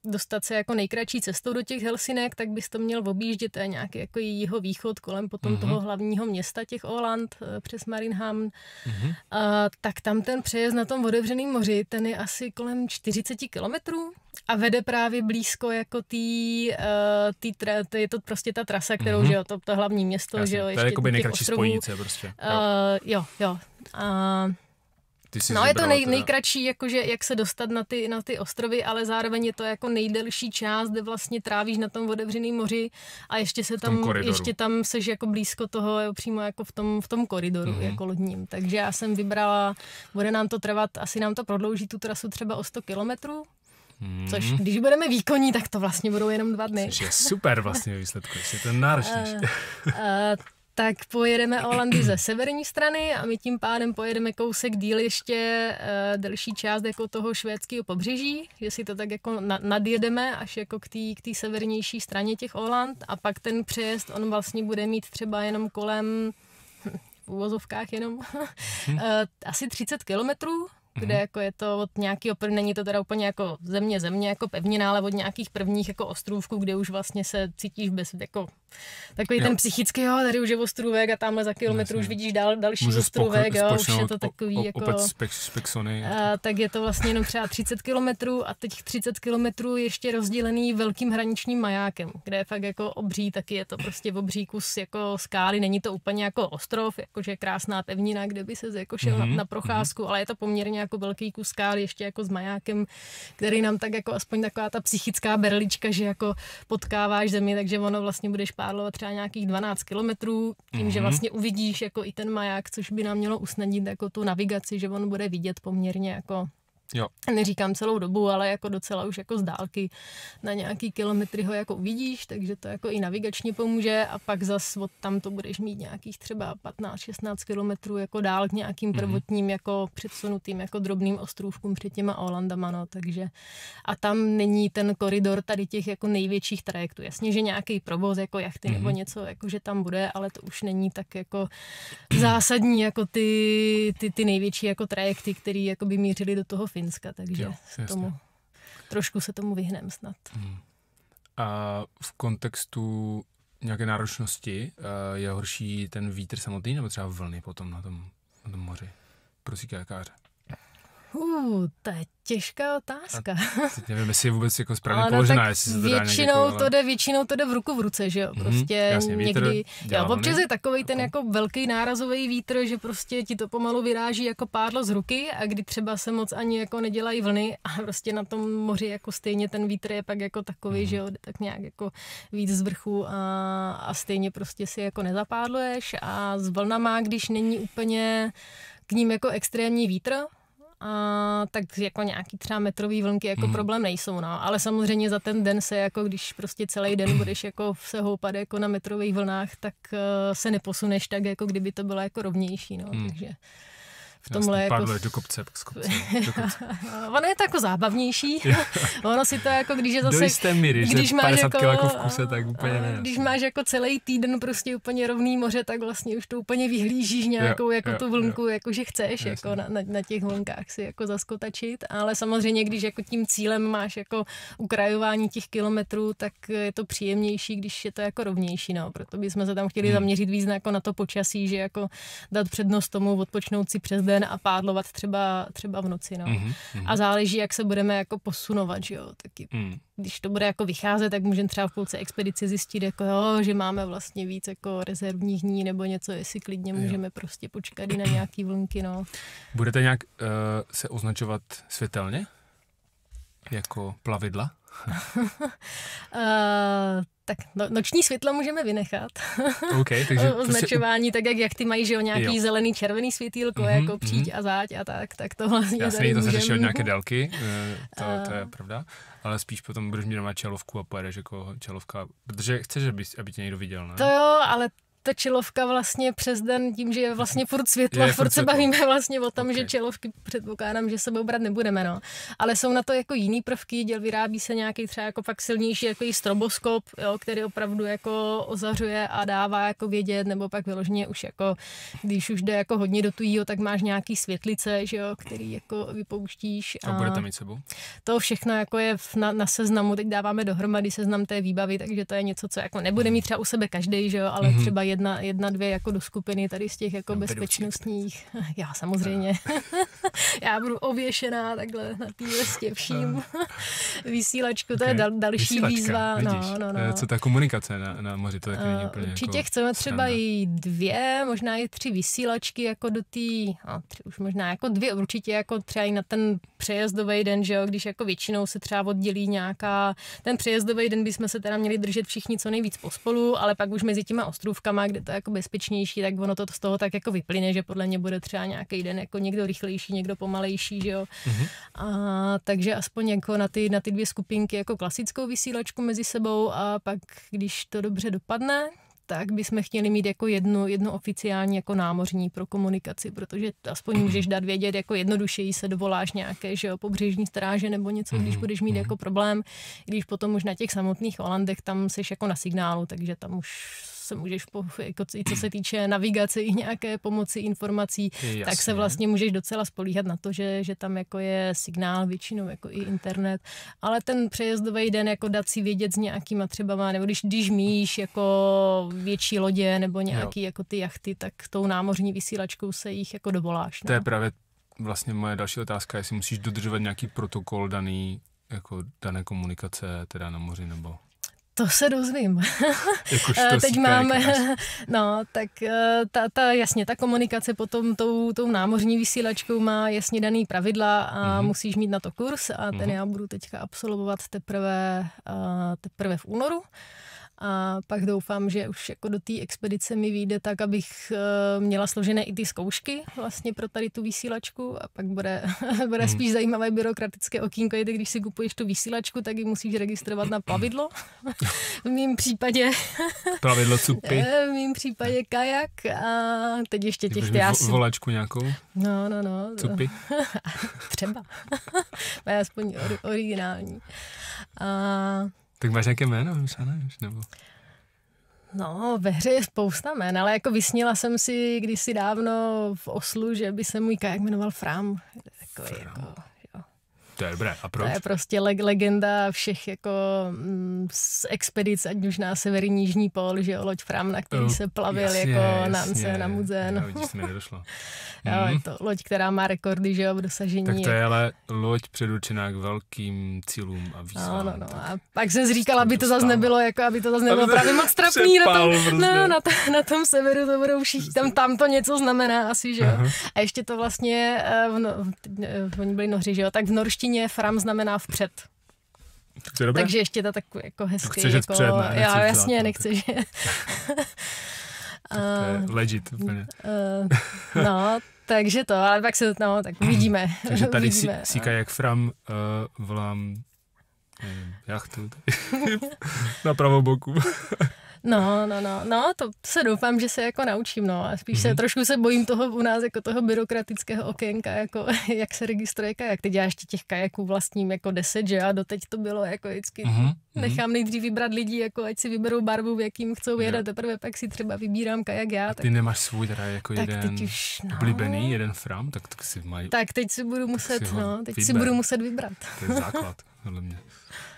dostat se jako nejkratší cestou do těch Helsinek, tak bys to měl objíždět eh, nějaký jako jeho východ kolem potom mm-hmm. toho hlavního města těch Oland eh, přes Marinham. Mm-hmm. A, tak tam ten přejezd na tom otevřeném moři, ten je asi kolem 40 kilometrů a vede právě blízko jako tý, eh, tý, tý je to prostě ta trasa, kterou, mm-hmm. že jo, to, to hlavní město, Jasně, že jo, ještě to je jako nejkratší ostrovů. spojnice prostě. Uh, jo, jo. jo. A, ty jsi no, je to nej, nejkratší, jakože jak se dostat na ty, na ty ostrovy, ale zároveň je to jako nejdelší část, kde vlastně trávíš na tom otevřeném moři a ještě se tam, ještě tam seš jako blízko toho, jo, přímo jako v tom, v tom koridoru, mm-hmm. jako lodním. Takže já jsem vybrala, bude nám to trvat, asi nám to prodlouží tu trasu třeba o 100 kilometrů, Hmm. Což když budeme výkonní, tak to vlastně budou jenom dva dny. Což je super vlastně výsledku, je to náročnější. Uh, eh, uh, eh, tak pojedeme o Holandy ze severní strany a my tím pádem pojedeme kousek díl ještě uh, delší část jako toho švédského pobřeží, že si to tak jako na, nadjedeme až jako k té severnější straně těch Oland a pak ten přejezd on vlastně bude mít třeba jenom kolem hm, v úvozovkách jenom, hmm. asi 30 kilometrů, Mhm. kde jako je to od nějakého, není to teda úplně jako země, země, jako pevnina, ale od nějakých prvních jako ostrůvků, kde už vlastně se cítíš bez, jako takový jo. ten psychický, jo, tady už je ostrůvek a tamhle za no, kilometr už vidíš dál, další Můžu ostrůvek, spok- jo, už je to takový o, o, jako... Spek, speksony, a, eh, tak je to vlastně jenom třeba 30 kilometrů a teď 30 kilometrů ještě rozdělený velkým hraničním majákem, kde je fakt jako obří, taky je to prostě v obří kus jako skály, není to úplně jako ostrov, jakože krásná pevnina, kde by se jako šel mm-hmm. na, mhm, na procházku, mm-hmm. ale je to poměrně jako velký kus skály, ještě jako s majákem, který nám tak jako aspoň taková ta psychická berlička, že jako potkáváš zemi, takže ono vlastně budeš pádlovat třeba nějakých 12 kilometrů, tím, mm-hmm. že mhm. vlastně uvidíš jako i ten maják, což by nám mělo usnadnit jako tu navigaci, že on bude vidět poměrně jako Jo. Neříkám celou dobu, ale jako docela už jako z dálky na nějaký kilometry ho jako vidíš, takže to jako i navigačně pomůže a pak zas od tam to budeš mít nějakých třeba 15-16 kilometrů jako dál k nějakým mhm. prvotním mm-hmm. jako předsunutým jako drobným ostrůvkům před těma Olandama, no, takže a tam není ten koridor tady těch jako největších trajektů. Jasně, že nějaký provoz jako jachty mm-hmm. nebo mhm. něco, jako že tam bude, ale to už není tak jako zásadní jako ty, ty, ty největší jako trajekty, které jako by mířily do toho Finska Finska, takže jo, tomu, trošku se tomu vyhneme snad. Hmm. A v kontextu nějaké náročnosti eh, je horší ten vítr samotný nebo třeba vlny potom na tom, na tom moři pro síkákáře? Uh, to je těžká otázka. A teď nevím, jestli je vůbec jako správně no položená, no, jestli se to většinou dá jako, to jde, většinou to jde v ruku v ruce, že jo, mhm, prostě mm-hmm, jasně, vítr, někdy, jo, občas je takový ten jako, jako velký nárazový vítr, že prostě ti to pomalu vyráží jako pádlo z ruky a kdy třeba se moc ani jako nedělají vlny a prostě na tom moři jako stejně ten vítr je pak jako takový, mm-hmm. že jo, tak nějak jako víc z vrchu a, a stejně prostě si jako nezapádluješ a s vlnama, když není úplně k ním jako extrémní vítr, a tak jako nějaký třeba metrový vlnky jako hmm. problém nejsou, no. Ale samozřejmě za ten den se jako, když prostě celý den budeš jako se houpat jako na metrových vlnách, tak uh, se neposuneš tak, jako kdyby to bylo jako rovnější, no. Hmm. Takže v tomhle Jasný, jako... do kopce, z kopce, do kopce. ono je to jako zábavnější. ono si to jako, když je zase... Do jisté míry, když že máš 50 jako, jako v kuse, tak úplně ne. Když máš jako celý týden prostě úplně rovný moře, tak vlastně už to úplně vyhlížíš nějakou jo, jako jo, tu vlnku, jo. jako že chceš Jasný. jako na, na, na, těch vlnkách si jako zaskotačit, ale samozřejmě, když jako tím cílem máš jako ukrajování těch kilometrů, tak je to příjemnější, když je to jako rovnější, no, proto bychom se tam chtěli hmm. zaměřit víc na, jako na to počasí, že jako dát přednost tomu odpočnout si přes den den a pádlovat třeba, třeba v noci. No. Mm-hmm. A záleží, jak se budeme jako posunovat, že jo. Taky, mm. Když to bude jako vycházet, tak můžeme třeba v půlce expedice zjistit, jako, jo, že máme vlastně víc jako rezervních dní nebo něco, jestli klidně můžeme jo. prostě počkat i na nějaký vlnky. No. Budete nějak uh, se označovat světelně? Jako plavidla? uh, tak no, noční světlo můžeme vynechat. okay, takže Označování, prostě... tak jak, jak ty mají, že jo, nějaký jo. zelený, červený světýlko, mm-hmm, jako přijď mm-hmm. a záď a tak, tak to vlastně Jasně, to se řešil nějaké délky, eh, to, to je eh. pravda, ale spíš potom budeš mít doma čelovku a pojedeš jako čelovka, protože chceš, aby, aby tě někdo viděl, ne? To jo, ale ta čelovka vlastně přes den, tím, že je vlastně mhm. furt světla, je furt, furt se bavíme vlastně o tom, okay. že čelovky předpokládám, že se obrat nebudeme, no. Ale jsou na to jako jiný prvky, děl vyrábí se nějaký třeba jako fakt silnější jako stroboskop, jo, který opravdu jako ozařuje a dává jako vědět, nebo pak vyloženě už jako, když už jde jako hodně do tujího, tak máš nějaký světlice, že jo, který jako vypouštíš. A, a budete mít sebou? To všechno jako je na, na seznamu, teď dáváme dohromady seznam té výbavy, takže to je něco, co jako nebude mít třeba u sebe každý, že jo, ale mm-hmm. třeba je jedna, jedna dvě jako do skupiny tady z těch jako no, bezpečnostních. Vedoucí. Já samozřejmě. Já budu ověšená takhle na té listě vším. Vysílačku, to je dal, další Vysílačka, výzva. no, no, no. Co ta komunikace na, na moři, to taky není eh, úplně Určitě jako chceme třeba i dvě, možná i tři vysílačky jako do té, no, tři už možná jako dvě, určitě jako třeba i na ten přejezdový den, že jo, když jako většinou se třeba oddělí nějaká, ten přejezdový den bychom se teda měli držet všichni co nejvíc pospolu, ale pak už mezi těma ostrůvkama kde to je jako bezpečnější, tak ono to z toho tak jako vyplyne, že podle mě bude třeba nějaký den jako někdo rychlejší, někdo pomalejší, že jo. Mm-hmm. A, takže aspoň jako na ty, na ty dvě skupinky jako klasickou vysílačku mezi sebou a pak, když to dobře dopadne, tak bychom chtěli mít jako jednu, jednu oficiální jako námořní pro komunikaci, protože aspoň mhm. můžeš dát vědět, jako jednodušeji se dovoláš nějaké že jo, pobřežní stráže nebo něco, když mhm. budeš mít mhm. jako problém, když potom už na těch samotných Holandech tam seš jako na signálu, takže tam už se můžeš, po, jako, co se týče navigace i nějaké pomoci informací, Jasně. tak se vlastně můžeš docela spolíhat na to, že, že tam jako je signál většinou jako i internet. Ale ten přejezdový den jako dát si vědět s nějakýma třeba, nebo když, když míš jako větší lodě nebo nějaký jo. jako ty jachty, tak tou námořní vysílačkou se jich jako dovoláš. No? To je no. právě vlastně moje další otázka, jestli musíš dodržovat nějaký protokol daný jako dané komunikace teda na moři nebo... To se dozvím. Jakož eh, to Teď máme, no, tak eh, ta, ta, jasně, ta komunikace potom tou, tou námořní vysílačkou má jasně daný pravidla a mm-hmm. musíš mít na to kurz a ten mm-hmm. já budu teďka absolvovat teprve, eh, teprve v únoru. A pak doufám, že už jako do té expedice mi vyjde tak, abych eh, měla složené i ty zkoušky vlastně pro tady tu vysílačku a pak bude, bude hmm. spíš zajímavé byrokratické okýnko, je, když si kupuješ tu vysílačku, tak ji musíš registrovat na plavidlo. v mém případě... plavidlo cupy. Eh, v mém případě kajak a teď ještě těch ty asi... Volačku nějakou? No, no, no. Cupy? Třeba. Aspoň originální. A tak máš nějaké jméno, Hnusa, Nebo... No, ve hře je spousta jmén, ale jako vysnila jsem si kdysi dávno v Oslu, že by se můj kajak jmenoval Fram. Takový Fram. jako to je dobré. A proč? To je prostě leg- legenda všech jako z mm, expedic, ať už na severní Jižní pol, že jo, loď Fram, na který oh, se plavil jasně, jako Nance na, na Mudzen. Já nedošlo. jo, mm. je to loď, která má rekordy, že jo, v dosažení. Tak to je ale loď předurčená k velkým cílům a no, výzvám. No, no, no. A pak jsem prostě říkala, aby to zase nebylo, jako, aby to zase nebylo právě moc trapný na tom, prostě. no, na, t- na tom severu, to budou všichni, tam, tam to něco znamená asi, že jo. Aha. A ještě to vlastně, eh, v, no, v, oni byli nohři, že jo, tak v Norští češtině fram znamená vpřed. je dobré. Takže ještě to takový jako hezký. Chceš jako, vpřed, ne, já jasně, nechci, že... to je ehm, legit úplně. Uh, no, takže to, ale pak se to, no, tak uvidíme. takže tady uvidíme. Si, síka no. jak fram uh, volám nevím, jachtu na pravou boku. No, no, no, no, to se doufám, že se jako naučím, no. A spíš mm-hmm. se mhm. trošku se bojím toho u nás, jako toho byrokratického okénka, jako jak se registruje kajak. Teď já ještě těch kajaků vlastním jako deset, že a doteď to bylo jako vždycky mm-hmm. nechám nejdřív vybrat lidi, jako ať si vyberou barvu, v jakým chcou jet yeah. teprve pak si třeba vybírám kajak já. A ty tak... nemáš svůj teda jako tak jeden už, no. oblíbený, jeden fram, tak, tak si mají... Tak teď si budu muset, si no, teď vybrat. si budu muset vybrat. To je základ, podle mě.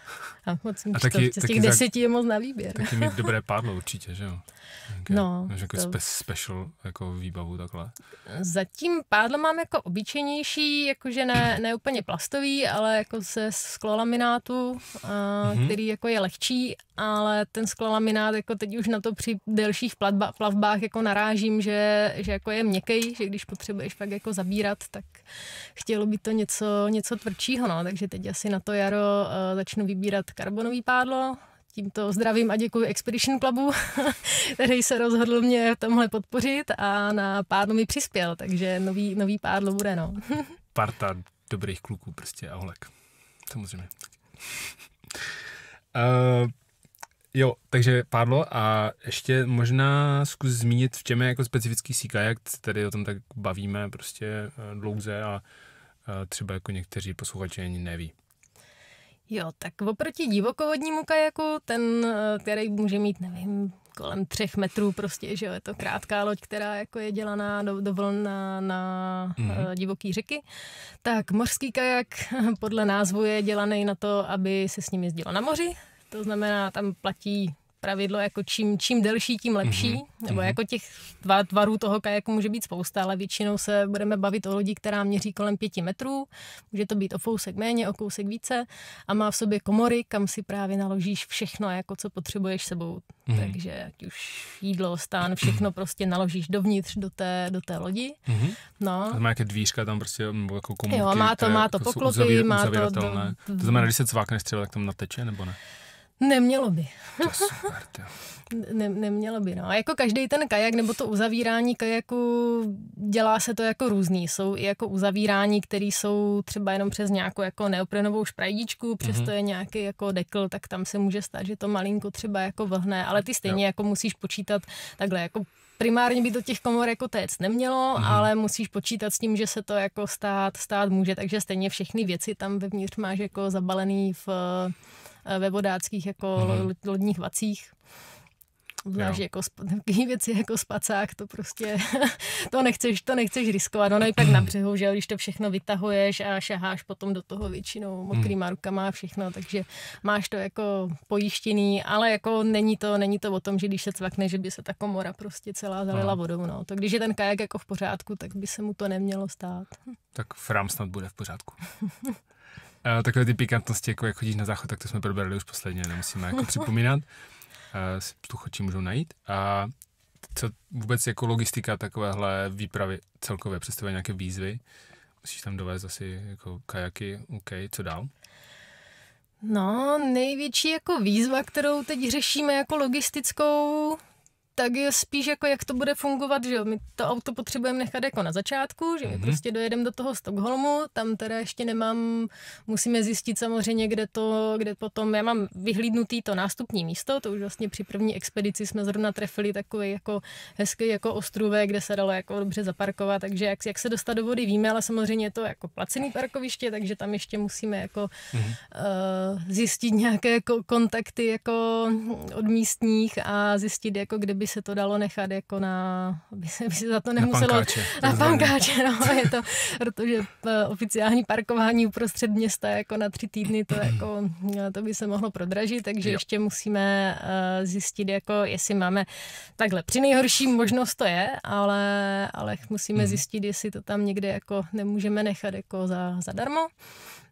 A, moc a taky, to, z těch taky deseti za, je moc na výběr. Taky mít dobré pádlo určitě, že jo? Okay. No, Máš jako to... spe- special jako výbavu takhle? Zatím pádlo mám jako obyčejnější, jakože ne, ne úplně plastový, ale jako se sklolaminátu, a, mm-hmm. který jako je lehčí, ale ten sklolaminát jako teď už na to při delších platba, plavbách jako narážím, že, že jako je měkký, že když potřebuješ pak jako zabírat, tak chtělo by to něco, něco tvrdšího, no, takže teď asi na to jaro uh, začnu vybírat karbonový pádlo, tímto zdravím a děkuji Expedition Clubu, který se rozhodl mě v tomhle podpořit a na pádlo mi přispěl, takže nový, nový pádlo bude, no. Parta dobrých kluků prostě a holek. Samozřejmě. Uh, jo, takže pádlo a ještě možná zkus zmínit, v čem je jako specifický Sea jak tady o tom tak bavíme prostě eh, dlouze a eh, třeba jako někteří posluchači ani neví. Jo, tak oproti divokovodnímu kajaku, ten, eh, který může mít, nevím, kolem třech metrů prostě, že jo, je to krátká loď, která jako je dělaná do, do vln na, na mm-hmm. divoký řeky, tak mořský kajak podle názvu je dělaný na to, aby se s ním jezdilo na moři, to znamená, tam platí pravidlo, jako čím, čím delší, tím lepší, mm-hmm. nebo mhm. jako těch tvarů toho kajaku může být spousta, ale většinou se budeme bavit o lodi, která měří kolem pěti metrů, může to být o kousek méně, o kousek více a má v sobě komory, kam si právě naložíš všechno, jako co potřebuješ sebou. Mm-hmm. Takže ať už jídlo, stán, všechno prostě naložíš dovnitř do té, do té lodi. Mm-hmm. No. A má nějaké dvířka tam prostě, nebo jako komůrky, jo, má to, má to jako poklopy, má to... Do... To znamená, když se cvákneš třeba, tak tam nateče, nebo ne? Nemělo by. To super, ne, nemělo by, no. A jako každý ten kajak nebo to uzavírání kajaku, dělá se to jako různý. Jsou i jako uzavírání, které jsou třeba jenom přes nějakou jako neoprenovou šprajdičku, přesto mhm. mm-hmm. je nějaký jako dekl, tak tam se může stát, že to malinko třeba jako vlhne, ale ty stejně jo. jako musíš počítat takhle jako primárně by do těch komor jako téct nemělo, mm. ale musíš počítat s tím, že se to jako stát, stát může, takže stejně všechny věci tam vevnitř máš jako zabalený v Eh, ve vodáckých jako hmm lodních vacích. Znáš, jako takové věci jako spacák, to prostě, to nechceš, to nechceš riskovat. Ono i pak na břehu, že když to všechno vytahuješ a šaháš potom do toho většinou mokrýma hmm. rukama a všechno, takže máš to jako pojištěný, ale jako není to, není to o tom, že když se cvakne, že by se ta komora prostě celá zalila no. vodou. No. To když je ten kajak jako v pořádku, tak by se mu to nemělo stát. Tak Fram snad bude v pořádku. takové ty pikantnosti, jako jak chodíš na záchod, tak to jsme probrali už posledně, nemusíme jako připomínat. Uh, chodčí můžou najít. A co vůbec jako logistika takovéhle výpravy celkově představuje nějaké výzvy? Musíš tam dovést asi jako kajaky, OK, co dál? No, největší jako výzva, kterou teď řešíme jako logistickou, tak je spíš jako, jak to bude fungovat, že jo, my to auto potřebujeme nechat jako na začátku, že my mm-hmm. prostě dojedeme do toho Stockholmu, tam teda ještě nemám, musíme zjistit samozřejmě, kde to, kde potom, já mám vyhlídnutý to nástupní místo, to už vlastně při první expedici jsme zrovna trefili takový jako hezký jako ostrůvek, kde se dalo jako dobře zaparkovat, takže jak, jak se dostat do vody víme, ale samozřejmě je to jako placený parkoviště, takže tam ještě musíme jako mm-hmm. uh, zjistit nějaké jako kontakty jako od místních a zjistit jako kde by by se to dalo nechat jako na, aby se, aby se za to nemuselo... Na pankáče. Na pankáče, no, je to, protože eh, oficiální parkování uprostřed města jako na tři týdny, to, jako, no, to by se mohlo prodražit, takže jo. ještě musíme eh, zjistit, jako jestli máme takhle, při nejhorší možnost to je, ale, ale musíme hmm. zjistit, jestli to tam někde jako nemůžeme nechat jako za, zadarmo.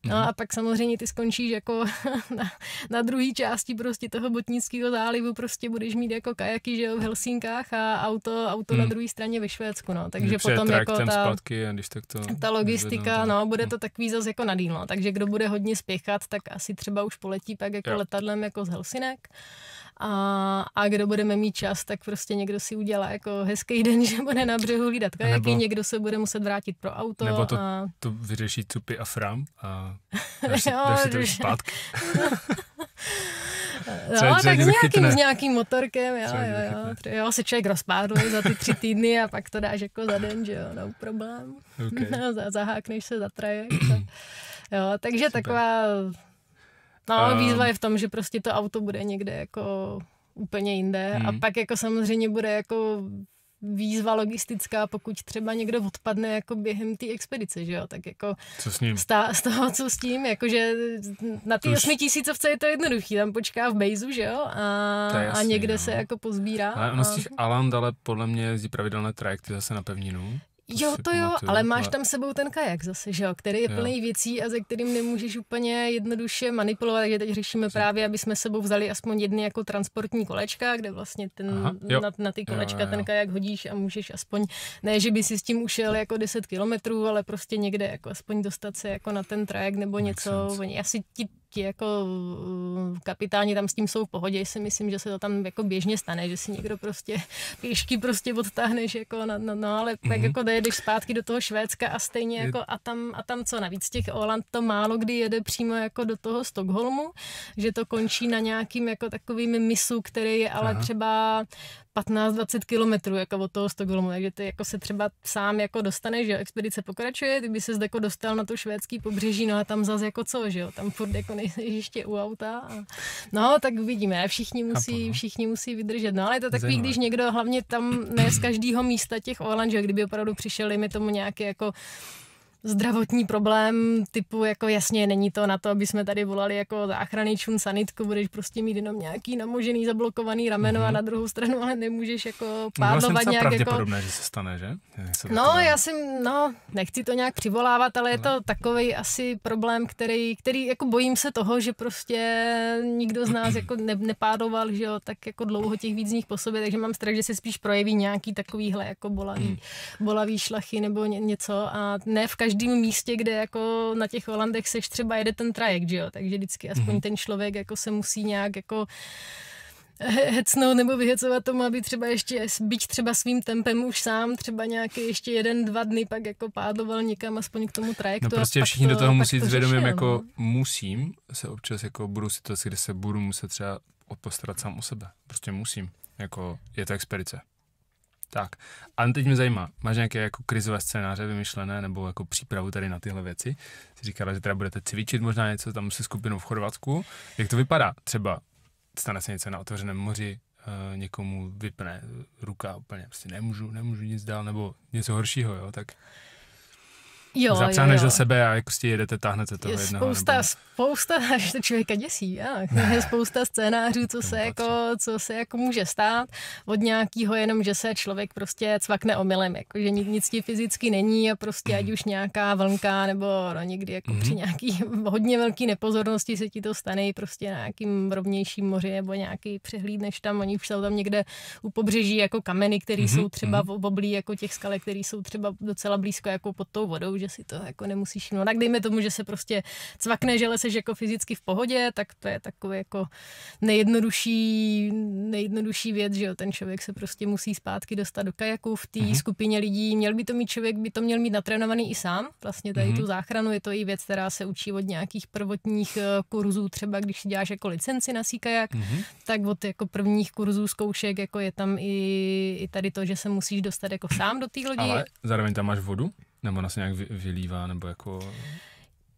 No mhm. a pak samozřejmě ty skončíš jako na, na druhé části prostě toho botnického zálivu, prostě budeš mít jako kajaky, že jo, v Helsinkách a auto, auto hmm. na mhm. druhé straně ve Švédsku, no. Takže když potom jako ta, zpátky, když tak to ta logistika, tak, no, bude mhm. to takový zase jako na no. Takže kdo bude hodně spěchat, tak asi třeba už poletí pak jako jo. letadlem jako z Helsinek. A, a kdo budeme mít čas, tak prostě někdo si udělá jako hezký den, že bude na břehu hlídat kajaky, nebo, někdo se bude muset vrátit pro auto. Nebo to, a... to vyřeší cupy a fram a dáš si, dáš si to už zpátky. No, tak s nějakým, s nějakým motorkem, jo, jo, jo, jo, se člověk rozpádl za ty tři týdny a pak to dáš jako za den, že jo, no problém. Okay. No, zahákneš se za trajek. jo, takže Super. taková No, um, výzva je v tom, že prostě to auto bude někde jako úplně jinde hmm. a pak jako samozřejmě bude jako výzva logistická, pokud třeba někdo odpadne jako během té expedice, že jo, tak jako... Co s ním? Stá, z toho, co s tím, jakože na té tisícovce je to jednoduchý, tam počká v bejzu, že jo, a, jasný, a někde jo. No. se jako pozbírá. Ale ono a... z těch ale podle mě jezdí pravidelné trajekty zase na pevninu. Jo, to jo, ale máš tam sebou ten kajak zase, že jo, který je plný jo. věcí a ze kterým nemůžeš úplně jednoduše manipulovat, takže teď řešíme právě, aby jsme sebou vzali aspoň jedny jako transportní kolečka, kde vlastně ten, Aha, na, na, ty kolečka jo, jo. ten kajak hodíš a můžeš aspoň, ne, že by si s tím ušel jako 10 kilometrů, ale prostě někde jako aspoň dostat se jako na ten trajek nebo Make něco, sense. oni asi ti ti jako mm, kapitáni tam s tím jsou v pohodě, si myslím, že se to tam jako běžně stane, že si někdo prostě pěšky prostě odtáhneš, jako no, no, no ale mm-hmm. tak mhm. jako dojedeš zpátky do toho Švédska a stejně jako a tam, a tam co, navíc těch Oland to málo kdy jede přímo jako do toho Stockholmu, že to končí na nějakým jako takovým misu, který je ale Aha. třeba 15-20 kilometrů jako od toho Stockholmu, takže ty jako se třeba sám jako dostaneš, že jo, expedice pokračuje, ty by se jako dostal na to švédský pobřeží, no a tam zase jako co, že jo, tam furt jako ještě u auta. A... No, tak uvidíme. Všichni musí, no. všichni musí vydržet. No, ale je to takový, Zajímavé. když někdo, hlavně tam ne z každého místa těch Olanže, kdyby opravdu přišel, mi tomu nějaké jako zdravotní problém typu, jako jasně, není to na to, aby jsme tady volali jako záchrany čun sanitku, budeš prostě mít jenom nějaký namožený, zablokovaný rameno mm-hmm. a mhm. na druhou stranu, ale nemůžeš jako pádlovat nějak jako... že se stane, že? Se no, já jsem, no, nechci to nějak přivolávat, ale no. je to no. takový asi problém, který, který jako bojím se toho, že prostě nikdo z nás jako ne, nepádoval, že jo, tak jako dlouho těch víc z nich po sobě, takže mám strach, že se spíš projeví nějaký takovýhle jako bolavý, hmm. bolavý šlachy nebo ně, něco a ne v každém každém místě, kde jako na těch Holandech seš třeba jede ten trajekt, že jo? takže vždycky aspoň mm-hmm. ten člověk jako se musí nějak jako hecnout nebo vyhecovat tomu, aby třeba ještě, byť třeba svým tempem už sám, třeba nějaký ještě jeden, dva dny pak jako pádoval někam aspoň k tomu trajektu. No prostě všichni to, do toho musí to zvědomím, jako no. musím se občas, jako budu situaci, kde se budu muset třeba odpostarat sám o sebe. Prostě musím. Jako je to expedice. Tak, a teď mě zajímá, máš nějaké jako krizové scénáře vymyšlené nebo jako přípravu tady na tyhle věci? Jsi říkala, že teda budete cvičit možná něco tam se skupinou v Chorvatsku. Jak to vypadá? Třeba stane se něco na otevřeném moři, eh, někomu vypne ruka úplně, prostě nemůžu, nemůžu nic dál, nebo něco horšího, jo, tak jo, zapřáneš jo, jo. do sebe a prostě jedete, táhnete toho je jednoho. Spousta, nebo... spousta, až to člověka děsí, já. je spousta scénářů, co se, jako, co se jako může stát, od nějakého jenom, že se člověk prostě cvakne omylem, jako, že nic, nic ti fyzicky není a prostě mm. ať už nějaká vlnka nebo no, někdy jako mm. při nějaký hodně velký nepozornosti se ti to stane prostě na nějakým rovnějším moři nebo nějaký přehlídneš tam, oni už jsou tam někde u pobřeží jako kameny, které mm jsou třeba mhm. v oblí jako těch skalek, které jsou třeba docela blízko jako pod tou vodou, že si to jako nemusíš no tak dejme tomu, že se prostě cvakne, že leseš jako fyzicky v pohodě, tak to je takový jako nejjednodušší, nejjednodušší věc, že jo, ten člověk se prostě musí zpátky dostat do kajaku v té mm-hmm. skupině lidí. Měl by to mít člověk, by to měl mít natrénovaný i sám, vlastně tady mm-hmm. tu záchranu, je to i věc, která se učí od nějakých prvotních eh, kurzů, třeba když si děláš jako licenci na kajak, mm-hmm. tak od jako prvních kurzů zkoušek, jako je tam i, i tady to, že se musíš dostat jako sám do té lodi. Ale zároveň tam máš vodu? Nebo ona se nějak vy, vylívá, nebo jako...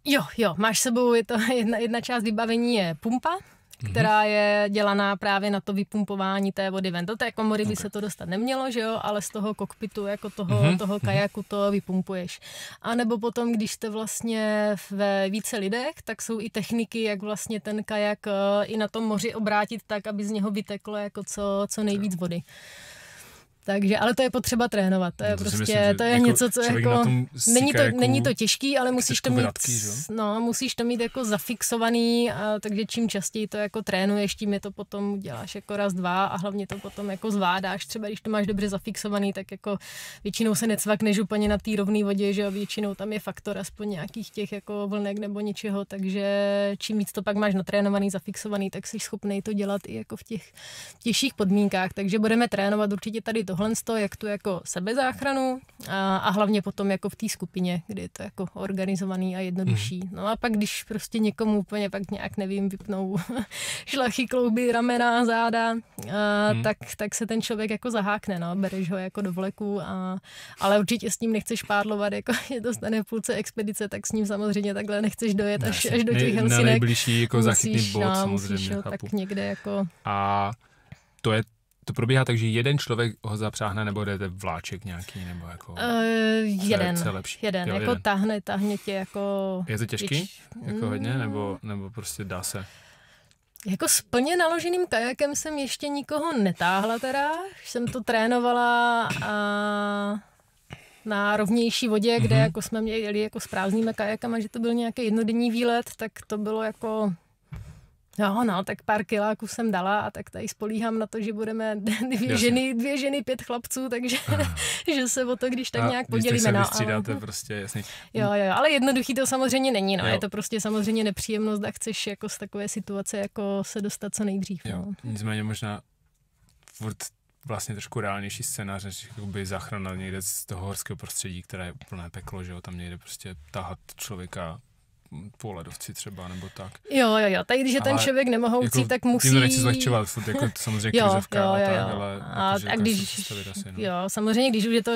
Jo, jo, máš sebou, je to jedna, jedna část vybavení je pumpa, mhm. která je dělaná právě na to vypumpování té vody ven. Do té komory by se to dostat nemělo, že jo, ale z toho kokpitu, jako toho, mm-hmm. toho mhm. kajaku to vypumpuješ. A nebo potom, když jste vlastně ve více lidech, tak jsou i techniky, jak vlastně ten kajak eh, i na tom moři obrátit tak, aby z něho vyteklo jako co, co nejvíc vody. Takže, ale to je potřeba trénovat. To je no to prostě, myslím, to je jako něco, co jako, není, to, jako není to těžký, ale musíš to jako mít, vratky, no, musíš to mít jako zafixovaný, a, takže čím častěji to jako trénuješ, tím je to potom děláš jako raz, dva a hlavně to potom jako zvládáš. Třeba když to máš dobře zafixovaný, tak jako většinou se necvakneš úplně na té rovné vodě, že jo, většinou tam je faktor aspoň nějakých těch jako vlnek nebo něčeho, takže čím víc to pak máš natrénovaný, zafixovaný, tak jsi schopný to dělat i jako v těch těžších podmínkách, takže budeme trénovat určitě tady to tohle, jak tu jako sebezáchranu a, a hlavně potom jako v té skupině, kdy je to jako organizovaný a jednodušší. Mm. No a pak, když prostě někomu úplně pak nějak, nevím, vypnou šlachy, klouby, ramena, záda, a, mm. tak, tak se ten člověk jako zahákne, no, bereš ho jako do vleku, a, ale určitě s ním nechceš pádlovat, jako je to stane v půlce expedice, tak s ním samozřejmě takhle nechceš dojet až, až do těch Helsinek. Na nejbližší jako musíš, zachytný bod, no, samozřejmě, musíš ho tak někde jako... A to je to probíhá tak, že jeden člověk ho zapřáhne, nebo jdete vláček nějaký, nebo jako... Uh, jeden, se, lepší. jeden, jo, jako jeden. tahne, tahne tě jako... Je to těžký? když... Jako mm. hodně, nebo, nebo prostě dá se? Jako s plně naloženým kajakem jsem ještě nikoho netáhla teda, jsem to trénovala a na rovnější vodě, kde mm-hmm. jako jsme měli jako s prázdnými kajakama, že to byl nějaký jednodenní výlet, tak to bylo jako No, no, tak pár kiláků jsem dala a tak tady spolíhám na to, že budeme dvě ženy, dvě ženy, pět chlapců, takže že se o to když tak a nějak podělíme. Se no, vystřídáte no, prostě, jasný. Jo, jo, ale jednoduchý to samozřejmě není, no. Jo. Je to prostě samozřejmě nepříjemnost a chceš jako z takové situace jako se dostat co nejdřív. Jo. No. Nicméně možná furt vlastně trošku reálnější scénář, než jakoby zachránil někde z toho horského prostředí, které je úplné peklo, že jo, tam někde prostě tahat člověka poledovci třeba, nebo tak. Jo, jo, jo, tak když je ten člověk nemohoucí, jako, tak musí... Tím nechci zlehčovat, furt, jako samozřejmě jo, krizovka jo, jo, jo. a tak, ale... A, jako, a když, asi, no. jo, samozřejmě, když už je to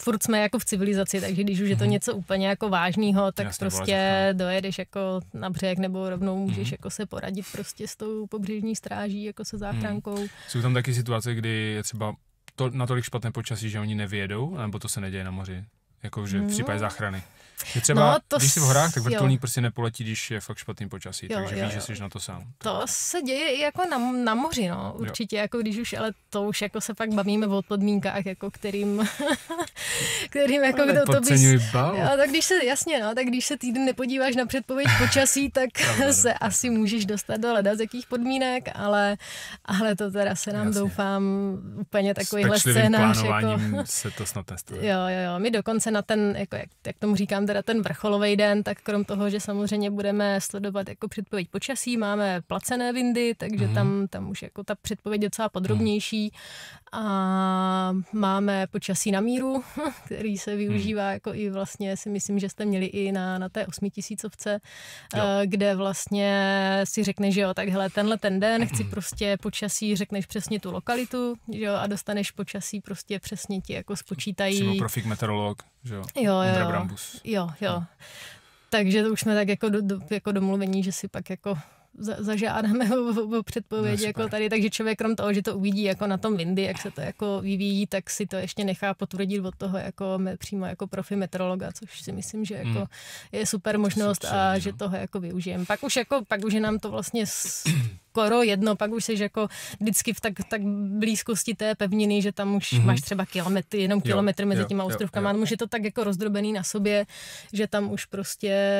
furt jsme jako v civilizaci, takže když už je to mm-hmm. něco úplně jako vážného, tak Jasně, prostě bolest, dojedeš jako na břeh nebo rovnou můžeš mm-hmm. jako se poradit prostě s tou pobřežní stráží, jako se mhm. záchrankou. Mm. Jsou tam taky situace, kdy je třeba to natolik špatné počasí, že oni nevědou, nebo to se neděje na moři, jako že no. v případě záchrany. Je třeba, no, to když jsi v horách, tak vrtulník jo. prostě nepoletí, když je fakt špatný počasí, jo, takže jo, víš, jo. že jsi na to sám. To tak. se děje i jako na, na moři, no, určitě, jo. jako když už, ale to už jako se pak bavíme o podmínkách, jako kterým, kterým jako kdo to bys... Jo, tak když se, jasně, no, tak když se týden nepodíváš na předpověď počasí, tak Pravda, no, se tak. asi můžeš dostat do leda z jakých podmínek, ale, ale to teda se nám jasně. doufám úplně takovýhle scénář. jako... se to snad nestane. Jo, jo, jo, my dokonce na ten, jako jak, jak tomu říkám, teda ten vrcholový den, tak krom toho, že samozřejmě budeme sledovat jako předpověď počasí, máme placené windy, takže mm. tam, tam už jako ta předpověď je docela podrobnější a máme počasí na míru, který se využívá hmm. jako i vlastně si myslím, že jste měli i na, na té osmitisícovce, eh, jo. kde vlastně si řekne, že jo, tak hele, tenhle ten den chci prostě počasí, řekneš přesně tu lokalitu, že jo, a dostaneš počasí prostě přesně ti jako spočítají. Přímo profik meteorolog, že jo, jo, jo, Brambus. jo, jo. No. Takže to už jsme tak jako, do, do, jako domluvení, že si pak jako zažádáme o předpověď no, jako tady, takže člověk krom toho, že to uvidí jako na tom Windy, jak se to jako vyvíjí, tak si to ještě nechá potvrdit od toho jako přímo jako profi metrologa, což si myslím, že jako hmm. je super možnost super, a že no. toho jako využijeme. Pak už jako, pak už je nám to vlastně skoro jedno, pak už jsi jako vždycky v tak, tak blízkosti té pevniny, že tam už mm-hmm. máš třeba kilometry, jenom kilometr mezi těma ostrovkama, už je to tak jako rozdrobený na sobě, že tam už prostě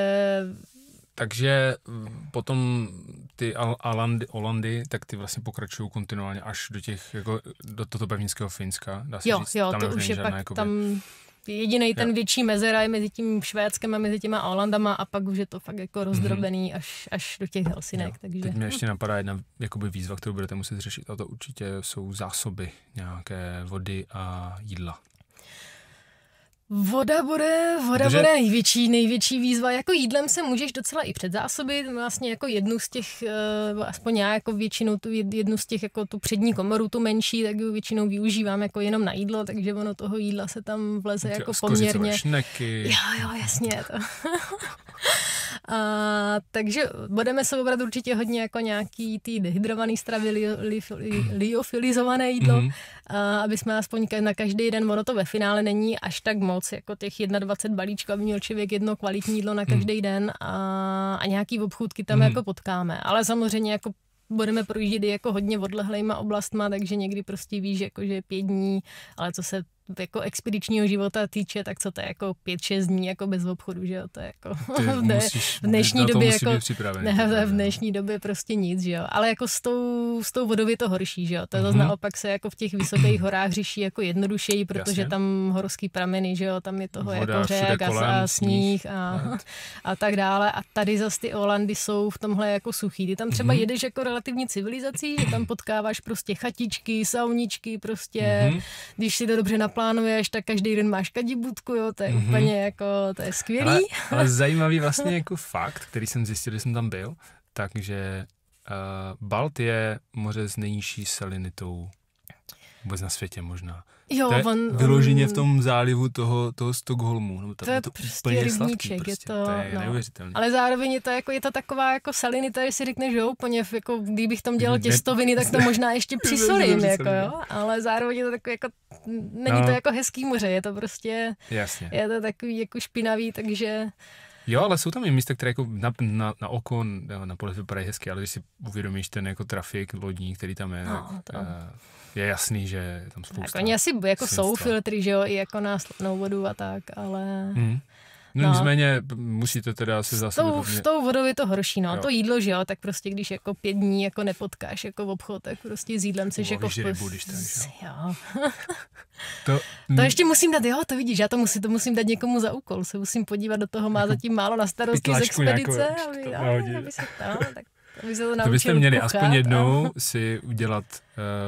takže mm, potom ty Al- Alandy, Olandy, tak ty vlastně pokračují kontinuálně až do těch, jako do toto pevnického Finska. Dá se jo, říct, jo, tam to už je žádná, pak jakoby... tam jediný ten jo. větší mezera je mezi tím Švédskem a mezi těma Olandama a pak už je to fakt jako mhm. rozdrobený mm-hmm. až, až do těch Helsinek. Takže... Teď mě ještě napadá jedna jakoby výzva, kterou budete muset řešit a to určitě jsou zásoby nějaké vody a jídla. Voda bude, voda Takže... bude největší, největší výzva. Jako jídlem se můžeš docela i předzásobit, vlastně jako jednu z těch, eh, aspoň já jako většinou tu jednu z těch, jako tu přední komoru, tu menší, tak ji většinou využívám jako jenom na jídlo, takže ono toho jídla se tam vleze jako poměrně. Jo, jo, jasně. To. A, takže budeme se obrat určitě hodně jako nějaký ty dehydrovaný stravy, li, li, li, liofilizované jídlo, mm-hmm. a, aby jsme aspoň na každý den, ono to ve finále není až tak moc, jako těch 21 balíčků, aby měl člověk jedno kvalitní jídlo na mhm. každý mm-hmm. den a, a nějaký obchůdky tam mm-hmm. jako potkáme. Ale samozřejmě jako budeme projíždět jako hodně odlehlejma oblastma, takže někdy prostě víš, jako, že je pět dní, ale co se jako expedičního života týče, tak co to je jako 5-6 dní jako bez obchodu, že jo, to je jako Ty v, dne, musíš, v dnešní době jako, ne, v dnešní době prostě nic, že jo, ale jako s tou, s tou vodou je to horší, že jo, to mm-hmm. naopak se jako v těch vysokých horách řeší jako jednodušeji, protože Jasně. tam horský prameny, že jo, tam je toho Voda, jako řek a, sníh a, a tak dále a tady zase ty Olandy jsou v tomhle jako suchý, ty tam třeba mm-hmm. jedeš jako relativní civilizací, že tam potkáváš prostě chatičky, sauničky, prostě, mm-hmm. když si to dobře naplánuješ, plánuješ, tak každý den máš kadibutku, jo, to je mm-hmm. úplně jako, to je skvělý. Ale, ale zajímavý vlastně jako fakt, který jsem zjistil, když jsem tam byl, takže uh, Balt je moře s nejnižší salinitou vůbec na světě možná. Jo, to je on, vyloženě v tom zálivu toho, toho Stockholmu. No, to, to je to prostě úplně rybníček, sladký, prostě. je to, to je no. neuvěřitelné. Ale zároveň je to, jako, je to taková jako salinita, že si řekneš, jo, úplně, jako, kdybych tam dělal těstoviny, tak to možná ještě přisolím, jako, jo? ale zároveň je to takový, jako, není no. to jako hezký moře, je to prostě, Jasně. je to takový jako špinavý, takže... Jo, ale jsou tam i místa, které jako na, na, na oko, na pohled vypadají hezky, ale když si uvědomíš ten jako trafik lodní, který tam je, no, tak, to... Uh, je jasný, že tam spousta. Tak oni asi jako svinstva. jsou filtry, že jo, i jako na sladnou vodu a tak, ale... Hmm. No, no nicméně musíte teda si zase... S tou, s tou vodou je to horší, no. Jo. To jídlo, že jo, tak prostě když jako pět dní jako nepotkáš jako v obchod, tak prostě s jídlem seš jako... Rybu, vpust... když jo. jo. to, to ještě musím dát, jo, to vidíš, já to musím, to musím dát někomu za úkol, se musím podívat do toho, má jako zatím málo na starosti z expedice, nějakou, aby, to, aby, aby se, no, tak to, byste měli kuchat, aspoň jednou a... si udělat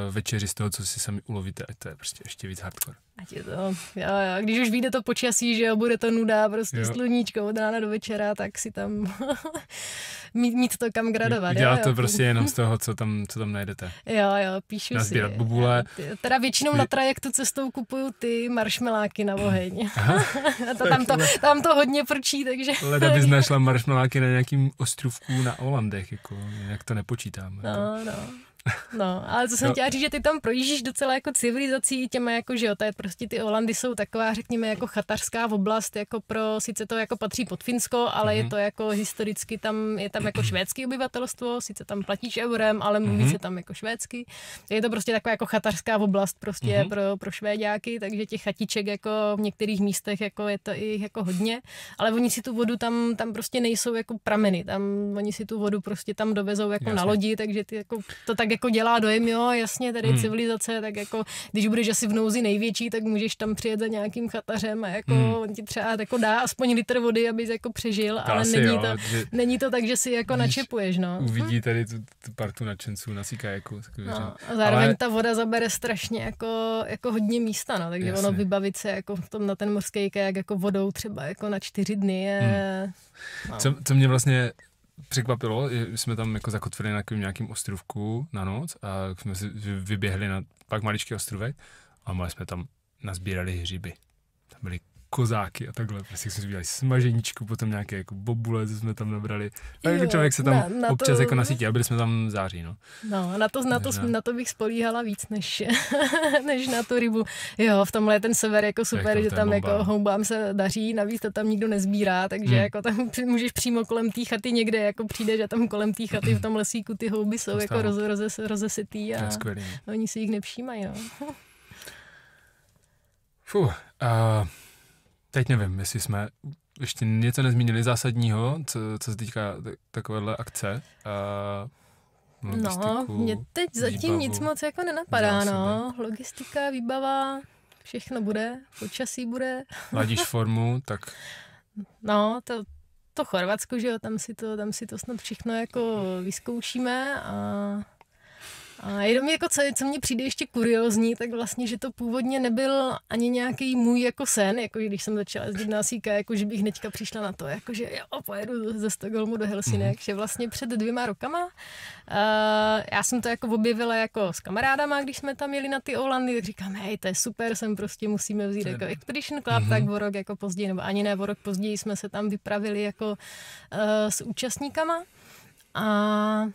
uh, večeři z toho, co si sami ulovíte, ať to je prostě ještě víc hardcore. Ať je to, jo, jo. Když už vyjde to počasí, že jo, bude to nuda, prostě jo. sluníčko od rána do večera, tak si tam mít, mít to kam gradovat. Dělá jo, jo. prostě jenom z toho, co tam, co tam najdete. Jo, jo, píšu si. bubule. Teda většinou na trajektu cestou kupuju ty maršmeláky na oheň. to, tam, to, tam to hodně prčí, takže... Leda bys našla maršmeláky na nějakým ostrovku na Olandech, jako, jak to nepočítáme. No, jako. no. No, ale co jsem no. chtěla říct, že ty tam projíždíš docela jako civilizací těma, jako že jo, to je prostě ty Olandy jsou taková, řekněme, jako chatarská oblast, jako pro, sice to jako patří pod Finsko, ale mm-hmm. je mhm. to jako historicky tam, je tam jako švédský obyvatelstvo, sice tam platíš eurem, ale mluví mm-hmm. se tam jako švédsky. Je to prostě taková jako chatarská oblast prostě mm-hmm. pro, pro švédáky, takže těch chatiček jako v některých místech jako je to i jako hodně, ale oni si tu vodu tam, tam prostě nejsou jako prameny, tam oni si tu vodu prostě tam dovezou jako Jasně. na lodi, takže ty jako to tak jako dělá dojem, jo, jasně, tady hmm. civilizace, tak jako, když budeš asi v nouzi největší, tak můžeš tam přijet za nějakým chatařem a jako hmm. on ti třeba jako dá aspoň litr vody, aby jako přežil, to ale asi, není, jo, to, že... není to tak, že si jako načepuješ, no. Uvidí tady tu, tu partu nadšenců na Sikajaku. No, a zároveň ale... ta voda zabere strašně jako, jako hodně místa, no, takže Jasně. ono vybavit se jako v tom na ten morský kajak jako vodou třeba jako na čtyři dny je... Hmm. No. Co, co mě vlastně překvapilo, jsme tam jako zakotvili na nějakým ostrovku na noc a jsme si vyběhli na pak maličký ostrovek a my jsme tam nazbírali hříby. Tam byly kozáky a takhle. Prostě jsme udělali smaženíčku, potom nějaké jako bobule, co jsme tam nabrali. Tak jako člověk se tam na, na občas to... jako nasítí a byli jsme tam v září. No, no na, to, na, to, na... na to bych spolíhala víc než, než na tu rybu. Jo, v tomhle je ten sever jako, jako super, jako, že tam jako houbám se daří, navíc to tam nikdo nezbírá, takže hmm. jako tam můžeš přímo kolem té chaty někde jako přijde, že tam kolem té chaty v tom lesíku ty houby jsou jako roz, roz, roz, rozesitý a no. oni si jich nevšímají. No. Fuh, uh, teď nevím, jestli jsme ještě něco nezmínili zásadního, co, co se týká takovéhle akce. a No, mě teď zatím výbavu, nic moc jako nenapadá, zásoby. no. Logistika, výbava, všechno bude, počasí bude. Ladíš formu, tak... No, to, to Chorvatsko, že jo, tam si to, tam si to snad všechno jako vyzkoušíme a a jenom jako co, co mě přijde ještě kuriozní, tak vlastně, že to původně nebyl ani nějaký můj jako sen, jako když jsem začala jezdit na síka, jako že bych hnedka přišla na to, jako že jo, pojedu ze Stockholmu do Helsinek, mm. že vlastně před dvěma rokama uh, já jsem to jako objevila jako s kamarádama, když jsme tam jeli na ty Olandy, tak říkám, hej, to je super, sem prostě musíme vzít jako Expedition Club, mm-hmm. tak o rok jako později, nebo ani ne o rok později jsme se tam vypravili jako uh, s účastníkama. A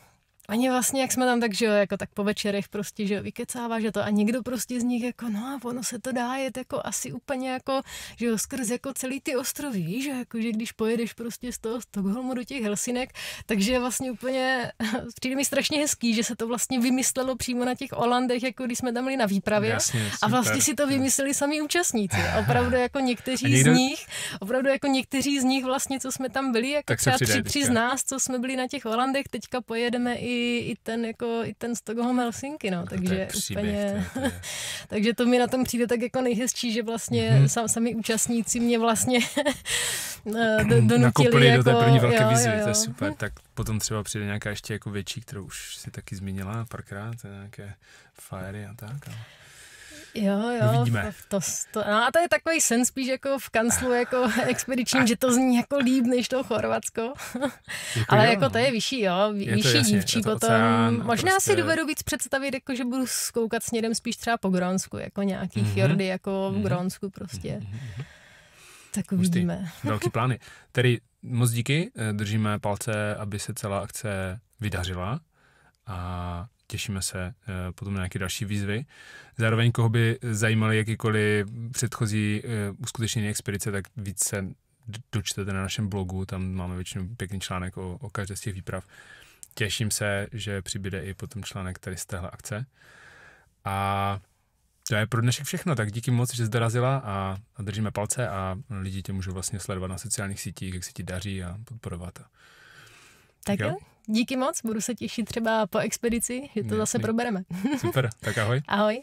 ani vlastně, jak jsme tam tak, že jo, jako tak po večerech prostě, že jo, vykecává, že to a někdo prostě z nich jako, no a ono se to dá jet jako asi úplně jako, že jo, skrz jako celý ty ostrovy, že jako, že když pojedeš prostě z toho Stockholmu do těch Helsinek, takže vlastně úplně, přijde mi strašně hezký, že se to vlastně vymyslelo přímo na těch Olandech, jako když jsme tam byli na výpravě Jasně, a vlastně si to vymysleli sami účastníci. Opravdu jako někteří někdo... z nich, opravdu jako někteří z nich vlastně, co jsme tam byli, jako tak třeba tři, tři z nás, co jsme byli na těch Olandech, teďka pojedeme i i, ten, jako, i ten Stockholm Helsinki, no, jako takže to příběh, úplně, to takže to mi na tom přijde tak jako nejhezčí, že vlastně mm-hmm. sami účastníci mě vlastně eh, do, donutili Nakopili jako, do té jako- první velké jo, výzvy, jo, jo. to je super, tak potom třeba přijde nějaká ještě jako větší, kterou už si taky zmínila párkrát, nějaké fiery a tak. Ale... Jo, jo, Uvidíme. To, to, no a to je takový sen spíš jako v kanclu jako expedičním, že to zní jako líp než to Chorvatsko. Jako Ale jo. jako to no. je vyšší, jo, je vyšší jasně, dívčí to Oceán, možná prostě... si dovedu víc představit, jako že budu skoukat směrem spíš třeba po Grónsku, jako nějaký mm-hmm. fjordy jako v mhm. Grónsku prostě. Mm-hmm. Tak uvidíme. Velký plány. Tedy moc díky, eh, držíme palce, aby se celá akce vydařila a těšíme se eh, potom na nějaké další výzvy. Zároveň, koho by zajímaly jakýkoliv předchozí eh, uskutečnění expedice, tak víc se dočtete na našem blogu, tam máme většinou pěkný článek o, o každé z těch výprav. Těším se, že přibude i potom článek tady z téhle akce. A to je pro dnešek všechno, tak díky moc, že jsi dorazila a, a držíme palce a lidi tě můžou vlastně sledovat na sociálních sítích, jak se ti daří a podporovat. Tak, tak jo. jo. Díky moc, budu se těšit třeba po expedici, že to zase probereme. Super, tak ahoj. Ahoj.